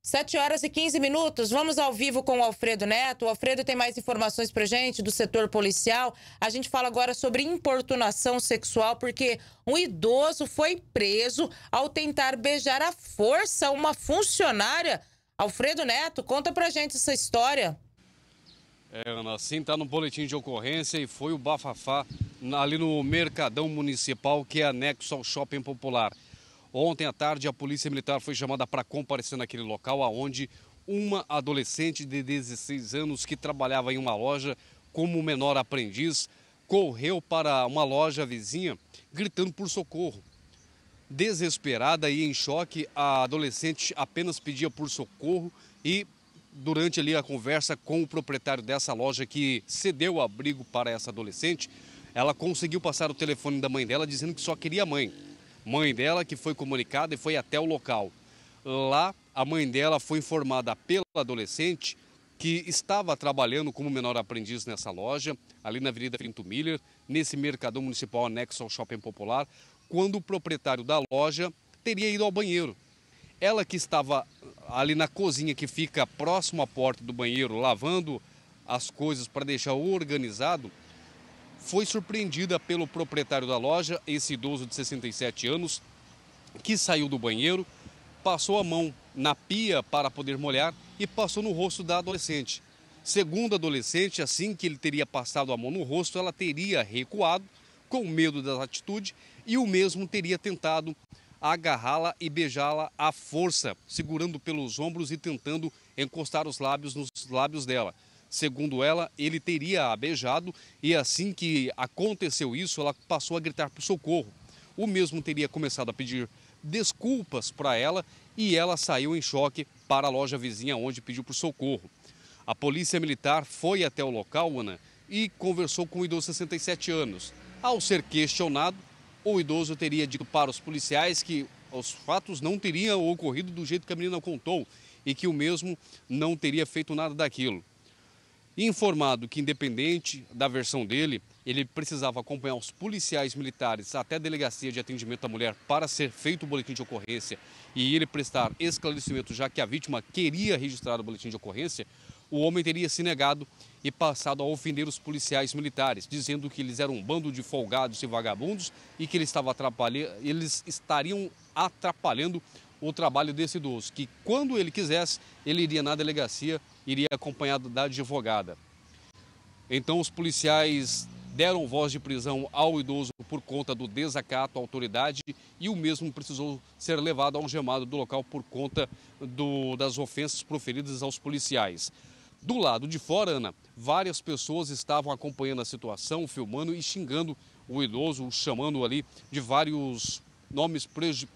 7 horas e 15 minutos, vamos ao vivo com o Alfredo Neto. O Alfredo tem mais informações para gente do setor policial. A gente fala agora sobre importunação sexual, porque um idoso foi preso ao tentar beijar à força uma funcionária. Alfredo Neto, conta para gente essa história. É, Ana, sim, está no boletim de ocorrência e foi o bafafá ali no Mercadão Municipal, que é anexo ao Shopping Popular. Ontem à tarde, a Polícia Militar foi chamada para comparecer naquele local, aonde uma adolescente de 16 anos que trabalhava em uma loja como menor aprendiz correu para uma loja vizinha gritando por socorro. Desesperada e em choque, a adolescente apenas pedia por socorro e durante ali a conversa com o proprietário dessa loja que cedeu o abrigo para essa adolescente, ela conseguiu passar o telefone da mãe dela dizendo que só queria a mãe mãe dela, que foi comunicada e foi até o local. Lá, a mãe dela foi informada pela adolescente que estava trabalhando como menor aprendiz nessa loja, ali na Avenida Pinto Miller, nesse mercadão municipal anexo ao Shopping Popular, quando o proprietário da loja teria ido ao banheiro. Ela que estava ali na cozinha que fica próximo à porta do banheiro, lavando as coisas para deixar organizado, foi surpreendida pelo proprietário da loja, esse idoso de 67 anos, que saiu do banheiro, passou a mão na pia para poder molhar e passou no rosto da adolescente. Segundo a adolescente, assim que ele teria passado a mão no rosto, ela teria recuado com medo da atitude e o mesmo teria tentado agarrá-la e beijá-la à força, segurando pelos ombros e tentando encostar os lábios nos lábios dela. Segundo ela, ele teria a beijado e assim que aconteceu isso, ela passou a gritar por socorro. O mesmo teria começado a pedir desculpas para ela e ela saiu em choque para a loja vizinha onde pediu por socorro. A polícia militar foi até o local, Ana, e conversou com o idoso de 67 anos. Ao ser questionado, o idoso teria dito para os policiais que os fatos não teriam ocorrido do jeito que a menina contou e que o mesmo não teria feito nada daquilo informado que, independente da versão dele, ele precisava acompanhar os policiais militares até a delegacia de atendimento à mulher para ser feito o boletim de ocorrência e ele prestar esclarecimento, já que a vítima queria registrar o boletim de ocorrência, o homem teria se negado e passado a ofender os policiais militares, dizendo que eles eram um bando de folgados e vagabundos e que ele estava eles estariam atrapalhando o trabalho desse idoso, que quando ele quisesse, ele iria na delegacia, iria acompanhado da advogada. Então os policiais deram voz de prisão ao idoso por conta do desacato à autoridade e o mesmo precisou ser levado gemado do local por conta do, das ofensas proferidas aos policiais. Do lado de fora, Ana, várias pessoas estavam acompanhando a situação, filmando e xingando o idoso, chamando ali de vários nomes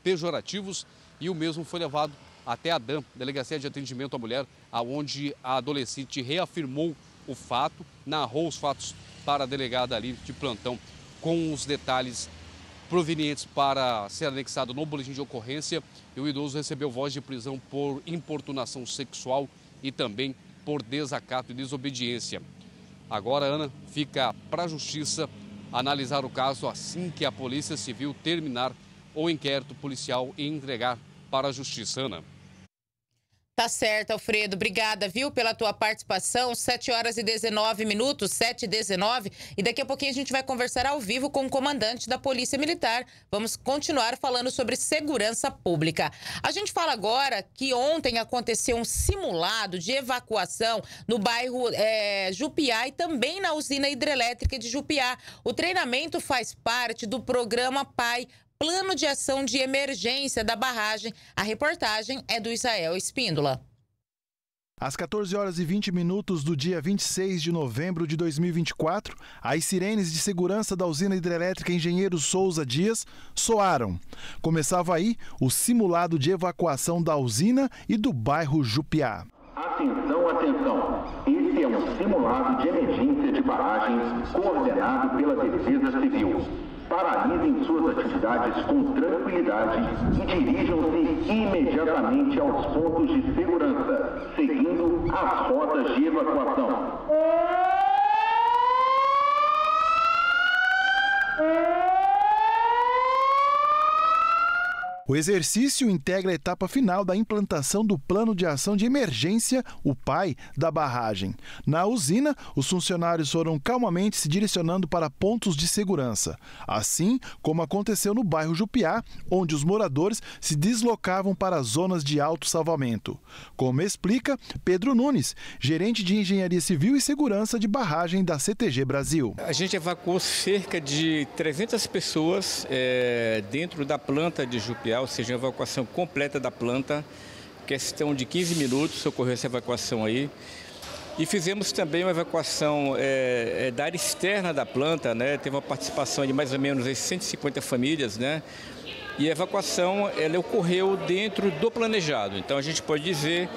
pejorativos e o mesmo foi levado até a DAM, Delegacia de Atendimento à Mulher, aonde a adolescente reafirmou o fato, narrou os fatos para a delegada ali de plantão com os detalhes provenientes para ser anexado no boletim de ocorrência e o idoso recebeu voz de prisão por importunação sexual e também por desacato e desobediência. Agora, Ana, fica para a Justiça analisar o caso assim que a Polícia Civil terminar o inquérito policial e entregar para a justiça. Ana. Tá certo, Alfredo. Obrigada, viu, pela tua participação. 7 horas e 19 minutos, 7 e 19. E daqui a pouquinho a gente vai conversar ao vivo com o comandante da Polícia Militar. Vamos continuar falando sobre segurança pública. A gente fala agora que ontem aconteceu um simulado de evacuação no bairro é, Jupiá e também na usina hidrelétrica de Jupiá. O treinamento faz parte do programa PAI plano de ação de emergência da barragem. A reportagem é do Israel Espíndola. Às 14 horas e 20 minutos do dia 26 de novembro de 2024, as sirenes de segurança da usina hidrelétrica Engenheiro Souza Dias soaram. Começava aí o simulado de evacuação da usina e do bairro Jupiá. Atenção, atenção! Esse é um simulado de emergência de barragens coordenado pela Defesa Civil paralisem suas atividades com tranquilidade e dirijam-se imediatamente aos pontos de segurança, seguindo as rotas de evacuação. O exercício integra a etapa final da implantação do plano de ação de emergência, o PAI, da barragem. Na usina, os funcionários foram calmamente se direcionando para pontos de segurança, assim como aconteceu no bairro Jupiá, onde os moradores se deslocavam para zonas de alto salvamento. Como explica Pedro Nunes, gerente de Engenharia Civil e Segurança de Barragem da CTG Brasil. A gente evacuou cerca de 300 pessoas é, dentro da planta de Jupiá ou seja, uma evacuação completa da planta, que é questão de 15 minutos, ocorreu essa evacuação aí. E fizemos também uma evacuação é, é, da área externa da planta, né? teve uma participação de mais ou menos 150 famílias, né? e a evacuação ela ocorreu dentro do planejado. Então a gente pode dizer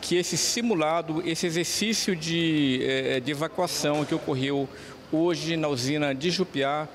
que esse simulado, esse exercício de, é, é, de evacuação que ocorreu hoje na usina de Jupiá,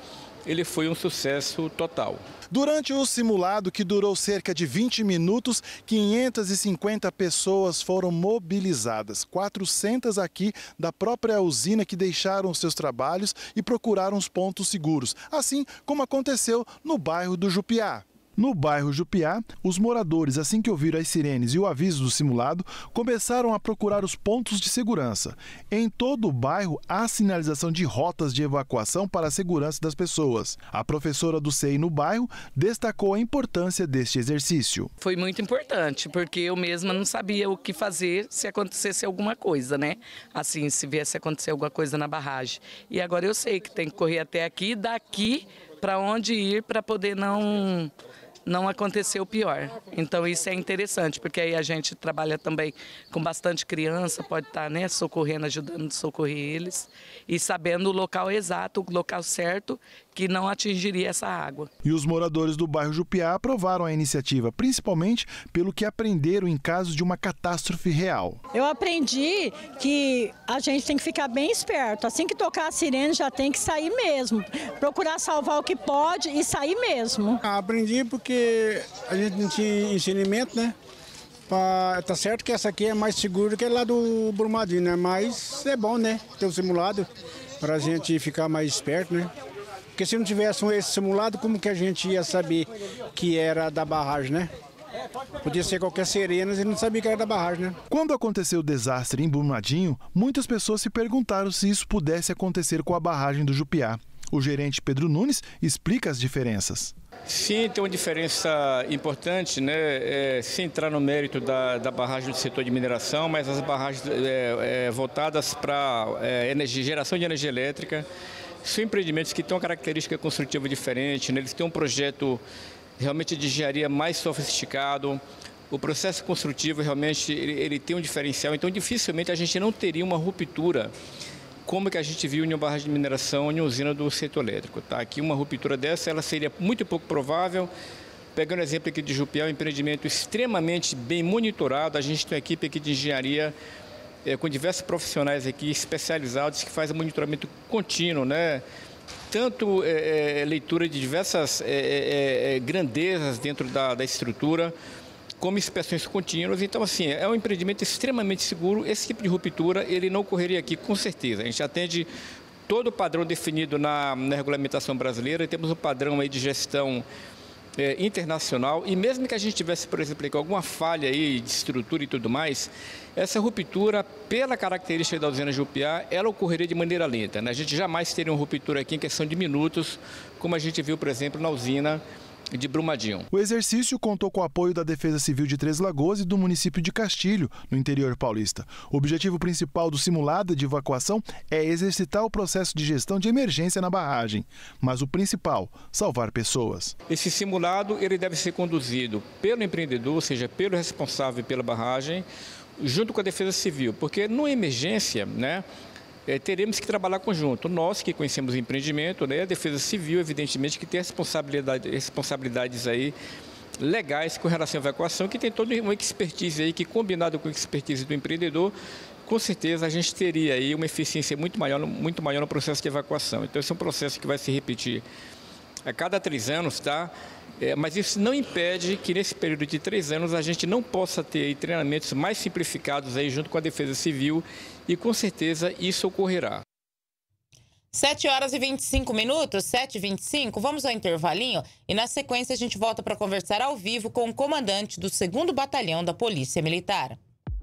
ele foi um sucesso total. Durante o simulado, que durou cerca de 20 minutos, 550 pessoas foram mobilizadas, 400 aqui da própria usina que deixaram seus trabalhos e procuraram os pontos seguros, assim como aconteceu no bairro do Jupiá. No bairro Jupiá, os moradores, assim que ouviram as sirenes e o aviso do simulado, começaram a procurar os pontos de segurança. Em todo o bairro, há sinalização de rotas de evacuação para a segurança das pessoas. A professora do CEI no bairro destacou a importância deste exercício. Foi muito importante, porque eu mesma não sabia o que fazer se acontecesse alguma coisa, né? Assim, se viesse acontecer alguma coisa na barragem. E agora eu sei que tem que correr até aqui, daqui para onde ir para poder não não aconteceu pior. Então isso é interessante, porque aí a gente trabalha também com bastante criança, pode estar tá, né, socorrendo, ajudando a socorrer eles, e sabendo o local exato, o local certo que não atingiria essa água. E os moradores do bairro Jupiá aprovaram a iniciativa, principalmente pelo que aprenderam em caso de uma catástrofe real. Eu aprendi que a gente tem que ficar bem esperto. Assim que tocar a sirene, já tem que sair mesmo. Procurar salvar o que pode e sair mesmo. Ah, aprendi porque a gente não tinha ensinamento, né? Pra, tá certo que essa aqui é mais segura que lá do Brumadinho, né? Mas é bom, né? Ter o um simulado para a gente ficar mais esperto, né? Porque se não tivessem esse simulado, como que a gente ia saber que era da barragem, né? Podia ser qualquer serena e não sabia que era da barragem, né? Quando aconteceu o desastre em Brumadinho, muitas pessoas se perguntaram se isso pudesse acontecer com a barragem do Jupiá. O gerente Pedro Nunes explica as diferenças. Sim, tem uma diferença importante, né? É, sem entrar no mérito da, da barragem do setor de mineração, mas as barragens é, é, voltadas para é, geração de energia elétrica são empreendimentos que têm uma característica construtiva diferente, né? eles têm um projeto realmente de engenharia mais sofisticado, o processo construtivo realmente ele, ele, tem um diferencial, então dificilmente a gente não teria uma ruptura como que a gente viu em uma barragem de mineração, em uma usina do setor elétrico. Tá? Aqui uma ruptura dessa ela seria muito pouco provável, Pegando o exemplo aqui de Jupiá, um empreendimento extremamente bem monitorado, a gente tem uma equipe aqui de engenharia é, com diversos profissionais aqui especializados que fazem monitoramento contínuo, né? tanto é, é leitura de diversas é, é, é, grandezas dentro da, da estrutura, como inspeções contínuas. Então, assim, é um empreendimento extremamente seguro. Esse tipo de ruptura, ele não ocorreria aqui, com certeza. A gente atende todo o padrão definido na, na regulamentação brasileira. Temos um padrão aí de gestão é, internacional e mesmo que a gente tivesse, por exemplo, alguma falha aí de estrutura e tudo mais, essa ruptura, pela característica da usina Jupiá, ela ocorreria de maneira lenta. Né? A gente jamais teria uma ruptura aqui em questão de minutos, como a gente viu, por exemplo, na usina de Brumadinho. O exercício contou com o apoio da Defesa Civil de Três Lagoas e do município de Castilho, no interior paulista. O objetivo principal do simulado de evacuação é exercitar o processo de gestão de emergência na barragem, mas o principal, salvar pessoas. Esse simulado ele deve ser conduzido pelo empreendedor, ou seja, pelo responsável pela barragem, junto com a Defesa Civil, porque numa emergência, né, é, teremos que trabalhar conjunto. Nós que conhecemos o empreendimento, né, a Defesa Civil, evidentemente, que tem responsabilidade, responsabilidades aí legais com relação à evacuação, que tem toda uma expertise aí que, combinado com a expertise do empreendedor, com certeza a gente teria aí uma eficiência muito maior, muito maior no processo de evacuação. Então, esse é um processo que vai se repetir a cada três anos, tá? É, mas isso não impede que nesse período de três anos a gente não possa ter aí, treinamentos mais simplificados aí junto com a Defesa Civil e com certeza isso ocorrerá. 7 horas e 25 minutos, 7 e 25 vamos ao intervalinho e na sequência a gente volta para conversar ao vivo com o comandante do 2 Batalhão da Polícia Militar.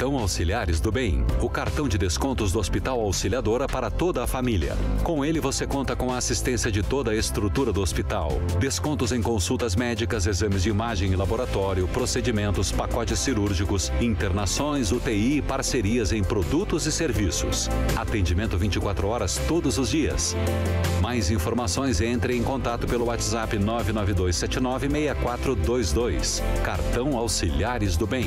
Cartão Auxiliares do Bem, o cartão de descontos do Hospital Auxiliadora para toda a família. Com ele você conta com a assistência de toda a estrutura do hospital. Descontos em consultas médicas, exames de imagem e laboratório, procedimentos, pacotes cirúrgicos, internações, UTI e parcerias em produtos e serviços. Atendimento 24 horas todos os dias. Mais informações entre em contato pelo WhatsApp 992796422. Cartão Auxiliares do Bem.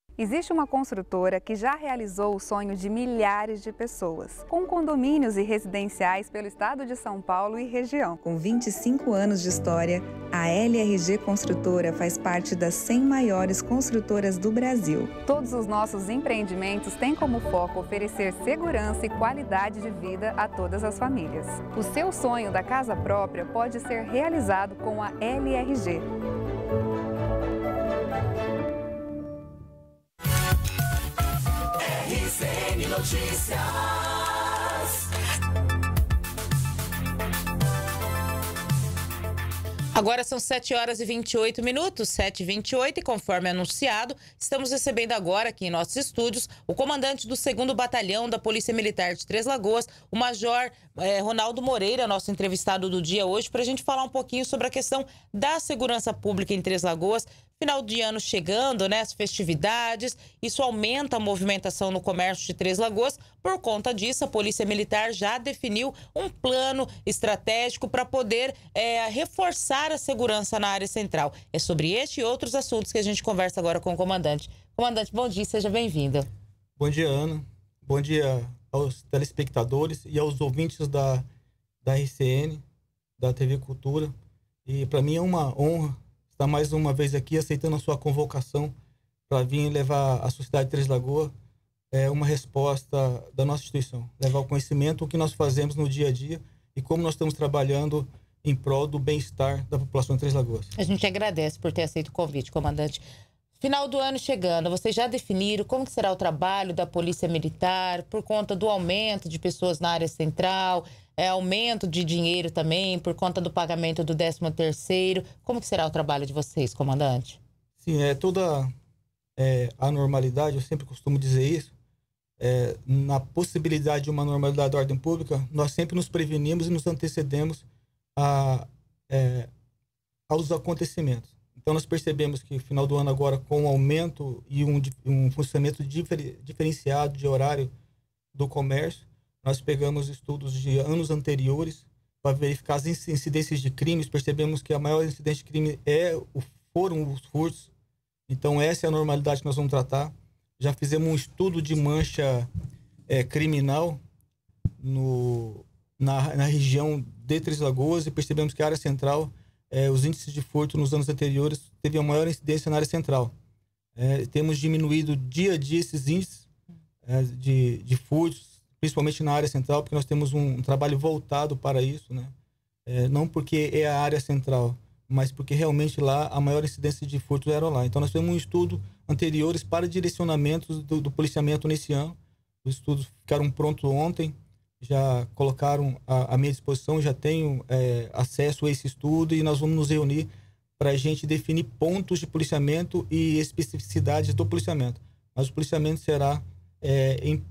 Existe uma construtora que já realizou o sonho de milhares de pessoas, com condomínios e residenciais pelo estado de São Paulo e região. Com 25 anos de história, a LRG Construtora faz parte das 100 maiores construtoras do Brasil. Todos os nossos empreendimentos têm como foco oferecer segurança e qualidade de vida a todas as famílias. O seu sonho da casa própria pode ser realizado com a LRG. RCN Notícias. Agora são 7 horas e 28 minutos, 7 e 28 e conforme anunciado, estamos recebendo agora aqui em nossos estúdios o comandante do 2 Batalhão da Polícia Militar de Três Lagoas, o Major eh, Ronaldo Moreira, nosso entrevistado do dia hoje, para a gente falar um pouquinho sobre a questão da segurança pública em Três Lagoas, Final de ano chegando, né? As festividades, isso aumenta a movimentação no comércio de Três Lagoas. Por conta disso, a Polícia Militar já definiu um plano estratégico para poder é, reforçar a segurança na área central. É sobre este e outros assuntos que a gente conversa agora com o comandante. Comandante, bom dia, seja bem-vindo. Bom dia, Ana. Bom dia aos telespectadores e aos ouvintes da, da RCN, da TV Cultura. E para mim é uma honra está mais uma vez aqui aceitando a sua convocação para vir levar a sociedade Três Lagoas é, uma resposta da nossa instituição, levar o conhecimento, o que nós fazemos no dia a dia e como nós estamos trabalhando em prol do bem-estar da população de Três Lagoas. A gente agradece por ter aceito o convite, comandante. Final do ano chegando, vocês já definiram como será o trabalho da Polícia Militar por conta do aumento de pessoas na área central, é, aumento de dinheiro também por conta do pagamento do 13 terceiro. Como que será o trabalho de vocês, comandante? Sim, é toda é, a normalidade, eu sempre costumo dizer isso, é, na possibilidade de uma normalidade da ordem pública, nós sempre nos prevenimos e nos antecedemos a, é, aos acontecimentos. Então, nós percebemos que, o final do ano, agora, com o um aumento e um, um funcionamento diferenciado de horário do comércio, nós pegamos estudos de anos anteriores para verificar as incidências de crimes. Percebemos que a maior incidência de crime é o, foram os furtos. Então, essa é a normalidade que nós vamos tratar. Já fizemos um estudo de mancha é, criminal no, na, na, região de Três Lagoas e percebemos que a área central, é, os índices de furto nos anos anteriores teve a maior incidência na área central. É, temos diminuído dia a dia esses índices é, de, de furtos, principalmente na área central, porque nós temos um, um trabalho voltado para isso, né? É, não porque é a área central, mas porque realmente lá a maior incidência de furtos era lá. Então nós temos um estudo anteriores para direcionamentos do, do policiamento nesse ano. Os estudos ficaram prontos ontem, já colocaram à minha disposição, já tenho é, acesso a esse estudo e nós vamos nos reunir para a gente definir pontos de policiamento e especificidades do policiamento. Mas o policiamento será é, em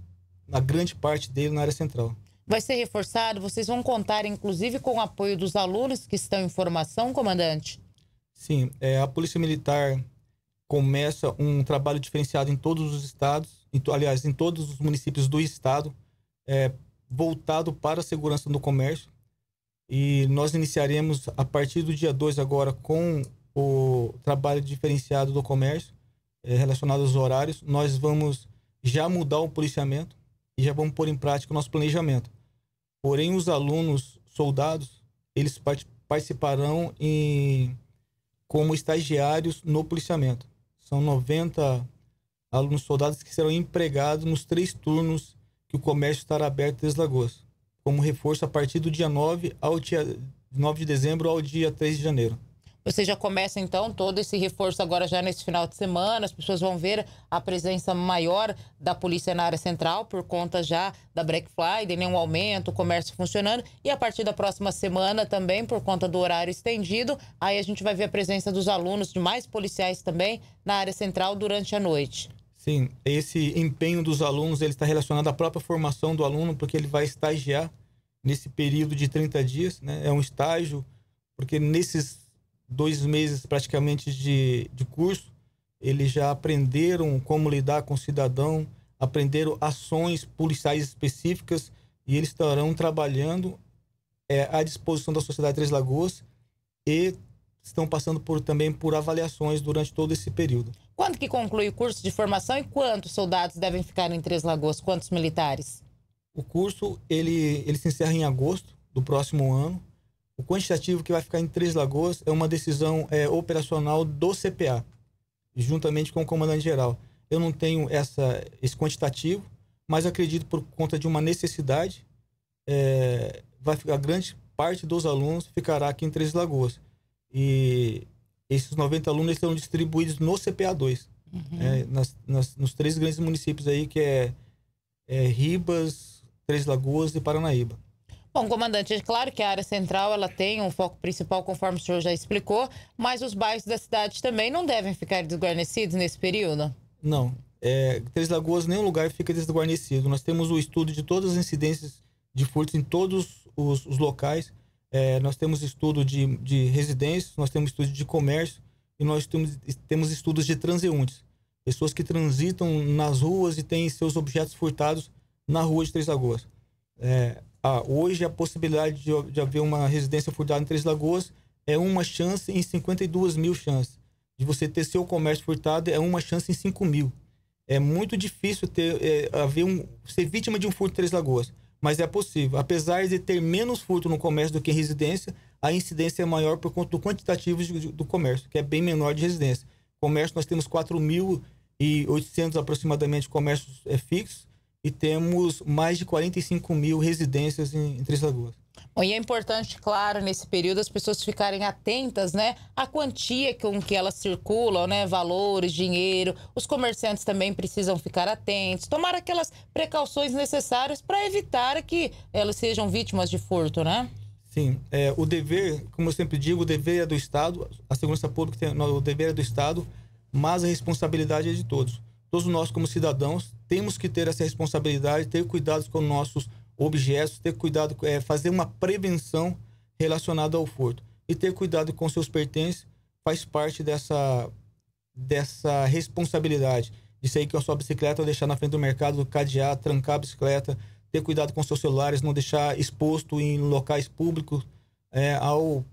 na grande parte dele na área central. Vai ser reforçado? Vocês vão contar, inclusive, com o apoio dos alunos que estão em formação, comandante? Sim, é, a Polícia Militar começa um trabalho diferenciado em todos os estados, em, aliás, em todos os municípios do estado, é, voltado para a segurança do comércio. E nós iniciaremos a partir do dia 2 agora com o trabalho diferenciado do comércio, é, relacionado aos horários. Nós vamos já mudar o policiamento e já vamos pôr em prática o nosso planejamento. Porém, os alunos soldados, eles participarão em, como estagiários no policiamento. São 90 alunos soldados que serão empregados nos três turnos que o comércio estará aberto das Lagoas, como reforço a partir do dia 9, ao dia, 9 de dezembro ao dia 3 de janeiro. Você já começa então todo esse reforço agora já nesse final de semana. As pessoas vão ver a presença maior da polícia na área central por conta já da Black Friday, nenhum aumento, o comércio funcionando. E a partir da próxima semana também, por conta do horário estendido, aí a gente vai ver a presença dos alunos, de mais policiais também na área central durante a noite. Sim, esse empenho dos alunos ele está relacionado à própria formação do aluno, porque ele vai estagiar nesse período de 30 dias, né? É um estágio, porque nesses dois meses praticamente de, de curso, eles já aprenderam como lidar com o cidadão, aprenderam ações policiais específicas e eles estarão trabalhando é, à disposição da Sociedade Três Lagoas e estão passando por também por avaliações durante todo esse período. Quando que conclui o curso de formação e quantos soldados devem ficar em Três Lagoas? Quantos militares? O curso ele, ele se encerra em agosto do próximo ano o quantitativo que vai ficar em Três Lagoas é uma decisão é, operacional do CPA, juntamente com o comandante-geral. Eu não tenho essa, esse quantitativo, mas acredito por conta de uma necessidade, é, vai ficar, a grande parte dos alunos ficará aqui em Três Lagoas. E esses 90 alunos serão distribuídos no CPA2, uhum. é, nas, nas, nos três grandes municípios aí, que é, é Ribas, Três Lagoas e Paranaíba. Bom, comandante, é claro que a área central ela tem um foco principal, conforme o senhor já explicou, mas os bairros da cidade também não devem ficar desguarnecidos nesse período? Não. É, Três Lagoas, nenhum lugar fica desguarnecido. Nós temos o estudo de todas as incidências de furtos em todos os, os locais. É, nós temos estudo de, de residências, nós temos estudo de comércio e nós temos, temos estudos de transeuntes. Pessoas que transitam nas ruas e têm seus objetos furtados na rua de Três Lagoas. É, ah, hoje a possibilidade de, de haver uma residência furtada em Três Lagoas é uma chance em 52 mil chances. De você ter seu comércio furtado é uma chance em 5 mil. É muito difícil ter, é, haver um, ser vítima de um furto em Três Lagoas, mas é possível. Apesar de ter menos furto no comércio do que em residência, a incidência é maior por conta do quantitativo de, do comércio, que é bem menor de residência. Comércio, nós temos 4.800 aproximadamente comércios é, fixos, e temos mais de 45 mil residências em, em Três Lagoas. Bom, e é importante, claro, nesse período as pessoas ficarem atentas, né, à quantia com que elas circulam, né, valores, dinheiro. Os comerciantes também precisam ficar atentos, tomar aquelas precauções necessárias para evitar que elas sejam vítimas de furto, né? Sim, é, o dever, como eu sempre digo, o dever é do Estado, a segurança pública tem, o dever é do Estado, mas a responsabilidade é de todos todos nós como cidadãos temos que ter essa responsabilidade, ter cuidado com nossos objetos, ter cuidado, é, fazer uma prevenção relacionada ao furto e ter cuidado com seus pertences faz parte dessa dessa responsabilidade de sair com a sua bicicleta, deixar na frente do mercado, cadear, trancar a bicicleta, ter cuidado com seus celulares, não deixar exposto em locais públicos é, ao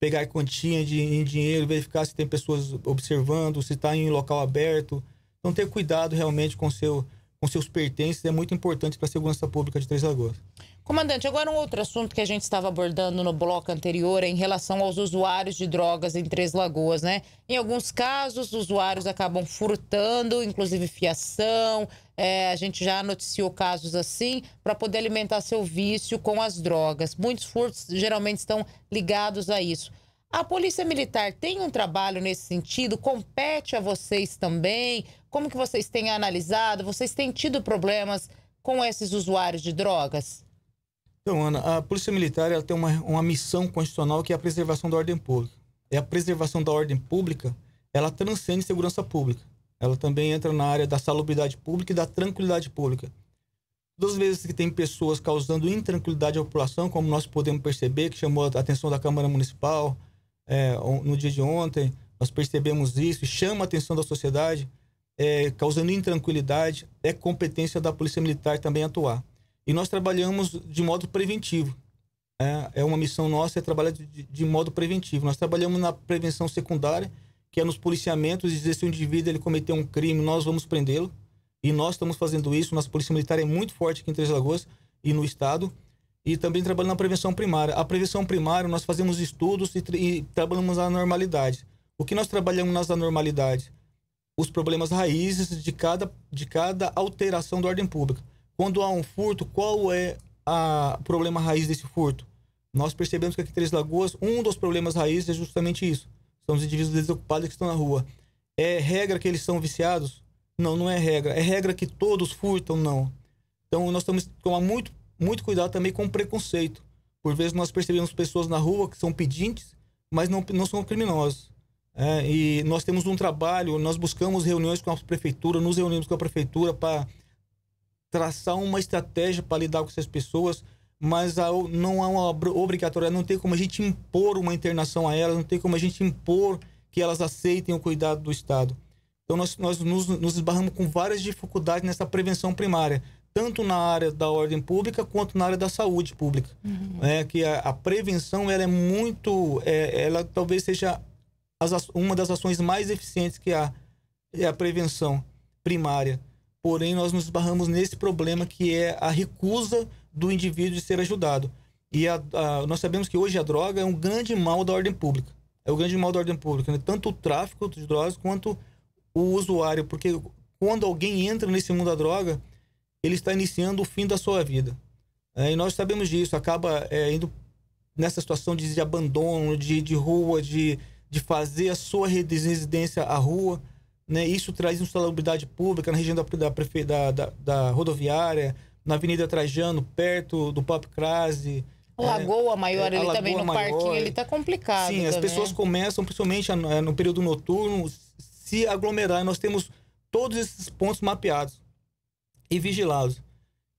pegar quantia de, em dinheiro, verificar se tem pessoas observando, se está em local aberto, então, ter cuidado realmente com, seu, com seus pertences é muito importante para a segurança pública de Três Lagoas. Comandante, agora um outro assunto que a gente estava abordando no bloco anterior é em relação aos usuários de drogas em Três Lagoas, né? Em alguns casos, usuários acabam furtando, inclusive fiação. É, a gente já noticiou casos assim para poder alimentar seu vício com as drogas. Muitos furtos geralmente estão ligados a isso. A Polícia Militar tem um trabalho nesse sentido? Compete a vocês também? Como que vocês têm analisado? Vocês têm tido problemas com esses usuários de drogas? Então, Ana, a Polícia Militar ela tem uma, uma missão constitucional que é a preservação da ordem pública. É a preservação da ordem pública, ela transcende segurança pública. Ela também entra na área da salubridade pública e da tranquilidade pública. Duas vezes que tem pessoas causando intranquilidade à população, como nós podemos perceber, que chamou a atenção da Câmara Municipal, é, no dia de ontem, nós percebemos isso, chama a atenção da sociedade, é, causando intranquilidade, é competência da Polícia Militar também atuar. E nós trabalhamos de modo preventivo. É, é uma missão nossa, é trabalhar de, de, modo preventivo. Nós trabalhamos na prevenção secundária, que é nos policiamentos, e dizer se o indivíduo ele cometeu um crime, nós vamos prendê-lo. E nós estamos fazendo isso, nossa Polícia Militar é muito forte aqui em Três Lagoas e no Estado e também trabalho na prevenção primária. A prevenção primária, nós fazemos estudos e, e trabalhamos a normalidade. O que nós trabalhamos nas anormalidades? Os problemas raízes de cada, de cada alteração da ordem pública. Quando há um furto, qual é o problema raiz desse furto? Nós percebemos que aqui em Três Lagoas, um dos problemas raízes é justamente isso. São os indivíduos desocupados que estão na rua. É regra que eles são viciados? Não, não é regra. É regra que todos furtam? Não. Então, nós temos que tomar muito muito cuidado também com o preconceito. Por vezes nós percebemos pessoas na rua que são pedintes, mas não, não são criminosos. É, e nós temos um trabalho, nós buscamos reuniões com a prefeitura, nos reunimos com a prefeitura para traçar uma estratégia para lidar com essas pessoas, mas não há é uma obrigatória, não tem como a gente impor uma internação a elas, não tem como a gente impor que elas aceitem o cuidado do Estado. Então nós, nós nos, nos esbarramos com várias dificuldades nessa prevenção primária tanto na área da ordem pública quanto na área da saúde pública, uhum. Né? Que a, a, prevenção ela é muito, é, ela talvez seja as, uma das ações mais eficientes que há é a prevenção primária. Porém, nós nos barramos nesse problema que é a recusa do indivíduo de ser ajudado. E a, a, nós sabemos que hoje a droga é um grande mal da ordem pública. É o grande mal da ordem pública, né? tanto o tráfico de drogas quanto o usuário, porque quando alguém entra nesse mundo da droga ele está iniciando o fim da sua vida. É, e nós sabemos disso, acaba é, indo nessa situação de, de abandono, de, de rua, de, de fazer a sua residência à rua. Né? Isso traz insalubridade pública na região da, da, da, da rodoviária, na Avenida Trajano, perto do Pop Crase. É. Lagoa Maior, é, ele também no maior. parquinho, ele está complicado. Sim, também. as pessoas né? começam, principalmente é, no período noturno, se aglomerar. Nós temos todos esses pontos mapeados e vigilados.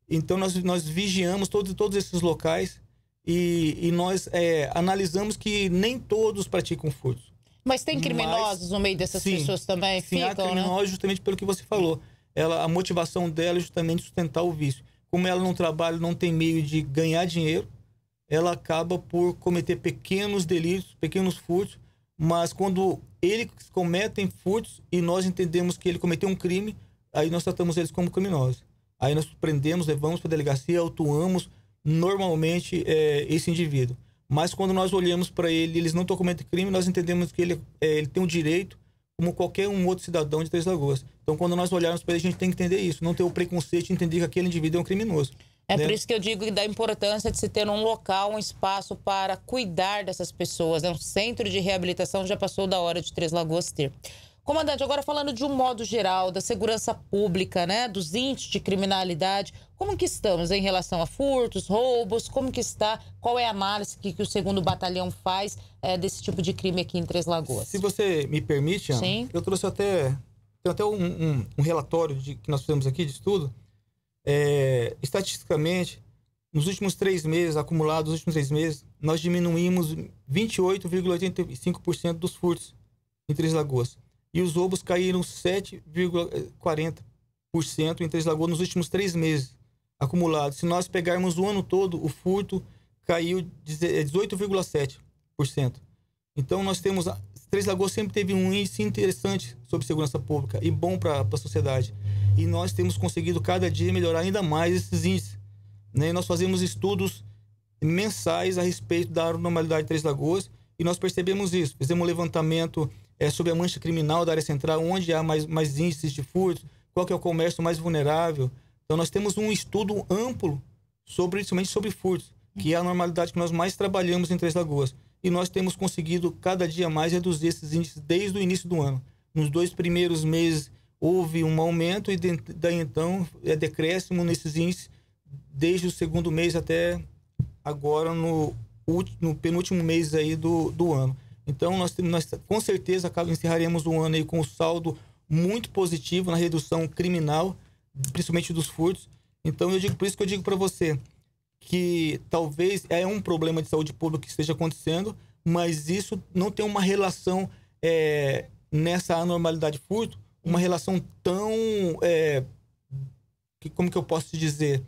Então nós, nós vigiamos todos, todos esses locais e, e nós é, analisamos que nem todos praticam furto. Mas tem criminosos Mas, no meio dessas sim, pessoas também? Sim, ficam, há né? criminosos né? justamente pelo que você falou. Ela, a motivação dela é justamente sustentar o vício. Como ela não trabalha, não tem meio de ganhar dinheiro, ela acaba por cometer pequenos delitos, pequenos furtos, mas quando eles cometem furtos e nós entendemos que ele cometeu um crime, aí nós tratamos eles como criminosos. Aí nós prendemos, levamos para a delegacia, autuamos normalmente é, esse indivíduo. Mas quando nós olhamos para ele, eles não estão cometendo crime, nós entendemos que ele, é, ele tem o um direito, como qualquer um outro cidadão de Três Lagoas. Então, quando nós olharmos para ele, a gente tem que entender isso, não ter o preconceito de entender que aquele indivíduo é um criminoso. É por né? isso que eu digo da importância de se ter um local, um espaço para cuidar dessas pessoas. É né? um centro de reabilitação, já passou da hora de Três Lagoas ter. Comandante, agora falando de um modo geral, da segurança pública, né? Dos índices de criminalidade, como que estamos em relação a furtos, roubos? Como que está? Qual é a análise que, que o segundo batalhão faz é, desse tipo de crime aqui em Três Lagoas? Se você me permite, Ana, Sim. eu trouxe até, tem até um, um, um relatório de, que nós fizemos aqui de estudo. É, estatisticamente, nos últimos três meses, acumulados nos últimos três meses, nós diminuímos 28,85% dos furtos em Três Lagoas e os ovos caíram 7,40% em Três Lagoas nos últimos três meses acumulados. Se nós pegarmos o ano todo, o furto caiu 18,7%. É, então nós temos Três Lagoas sempre teve um índice interessante sobre segurança pública e bom para a sociedade. E nós temos conseguido cada dia melhorar ainda mais esses índices. Né? Nós fazemos estudos mensais a respeito da normalidade de Três Lagoas e nós percebemos isso. Fizemos um levantamento é, sobre a mancha criminal da área central, onde há mais, mais índices de furto, qual que é o comércio mais vulnerável. Então nós temos um estudo amplo sobre, principalmente sobre furto, que é a normalidade que nós mais trabalhamos em Três Lagoas. E nós temos conseguido cada dia mais reduzir esses índices desde o início do ano. Nos dois primeiros meses houve um aumento e de, daí então é decréscimo nesses índices desde o segundo mês até agora no, no penúltimo mês aí do, do ano. Então, nós, nós com certeza encerraremos o ano aí com um saldo muito positivo na redução criminal, principalmente dos furtos. Então, eu digo por isso que eu digo para você que talvez é um problema de saúde pública que esteja acontecendo, mas isso não tem uma relação é, nessa anormalidade furto, uma relação tão. É, que, como que eu posso dizer?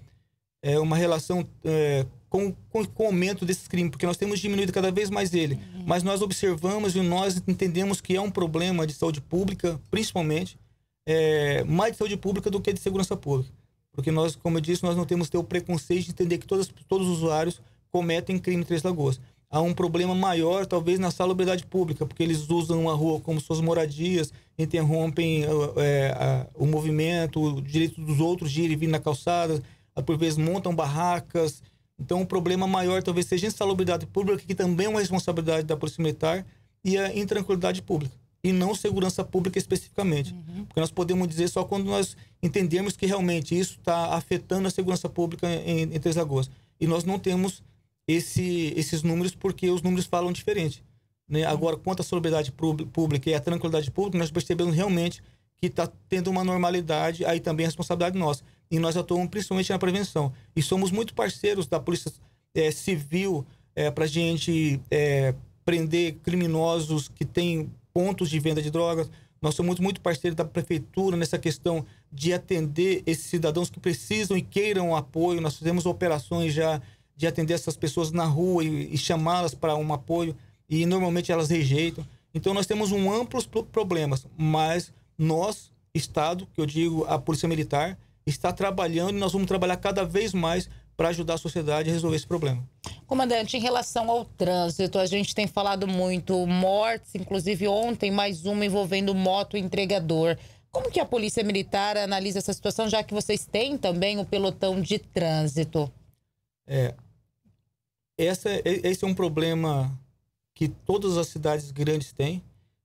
É uma relação é, com, com, com, o aumento desses crimes, porque nós temos diminuído cada vez mais ele. Uhum. Mas nós observamos e nós entendemos que é um problema de saúde pública, principalmente, é, mais de saúde pública do que de segurança pública. Porque nós, como eu disse, nós não temos que ter o preconceito de entender que todas, todos os usuários cometem crime em Três Lagoas. Há um problema maior, talvez, na salubridade pública, porque eles usam a rua como suas moradias, interrompem é, a, o movimento, o direito dos outros de ir e vir na calçada, por vezes montam barracas, então, o um problema maior talvez seja a insalubridade pública, que também é uma responsabilidade da Polícia Militar, e a intranquilidade pública, e não segurança pública especificamente. Uhum. Porque nós podemos dizer só quando nós entendemos que realmente isso está afetando a segurança pública em, em Três Lagoas. E nós não temos esse, esses números porque os números falam diferente. Né? Uhum. Agora, quanto à solidariedade pública e à tranquilidade pública, nós percebemos realmente que está tendo uma normalidade, aí também é responsabilidade nossa e nós atuamos principalmente na prevenção. E somos muito parceiros da Polícia é, Civil é, eh, para a gente é, prender criminosos que têm pontos de venda de drogas. Nós somos muito parceiros da prefeitura nessa questão de atender esses cidadãos que precisam e queiram apoio. Nós fizemos operações já de atender essas pessoas na rua e, e chamá-las para um apoio e normalmente elas rejeitam. Então nós temos um amplos problemas, mas nós, Estado, que eu digo a Polícia Militar, está trabalhando e nós vamos trabalhar cada vez mais para ajudar a sociedade a resolver esse problema. Comandante, em relação ao trânsito, a gente tem falado muito mortes, inclusive ontem mais uma envolvendo moto entregador. Como que a Polícia Militar analisa essa situação, já que vocês têm também o pelotão de trânsito? É, essa, esse é um problema que todas as cidades grandes têm.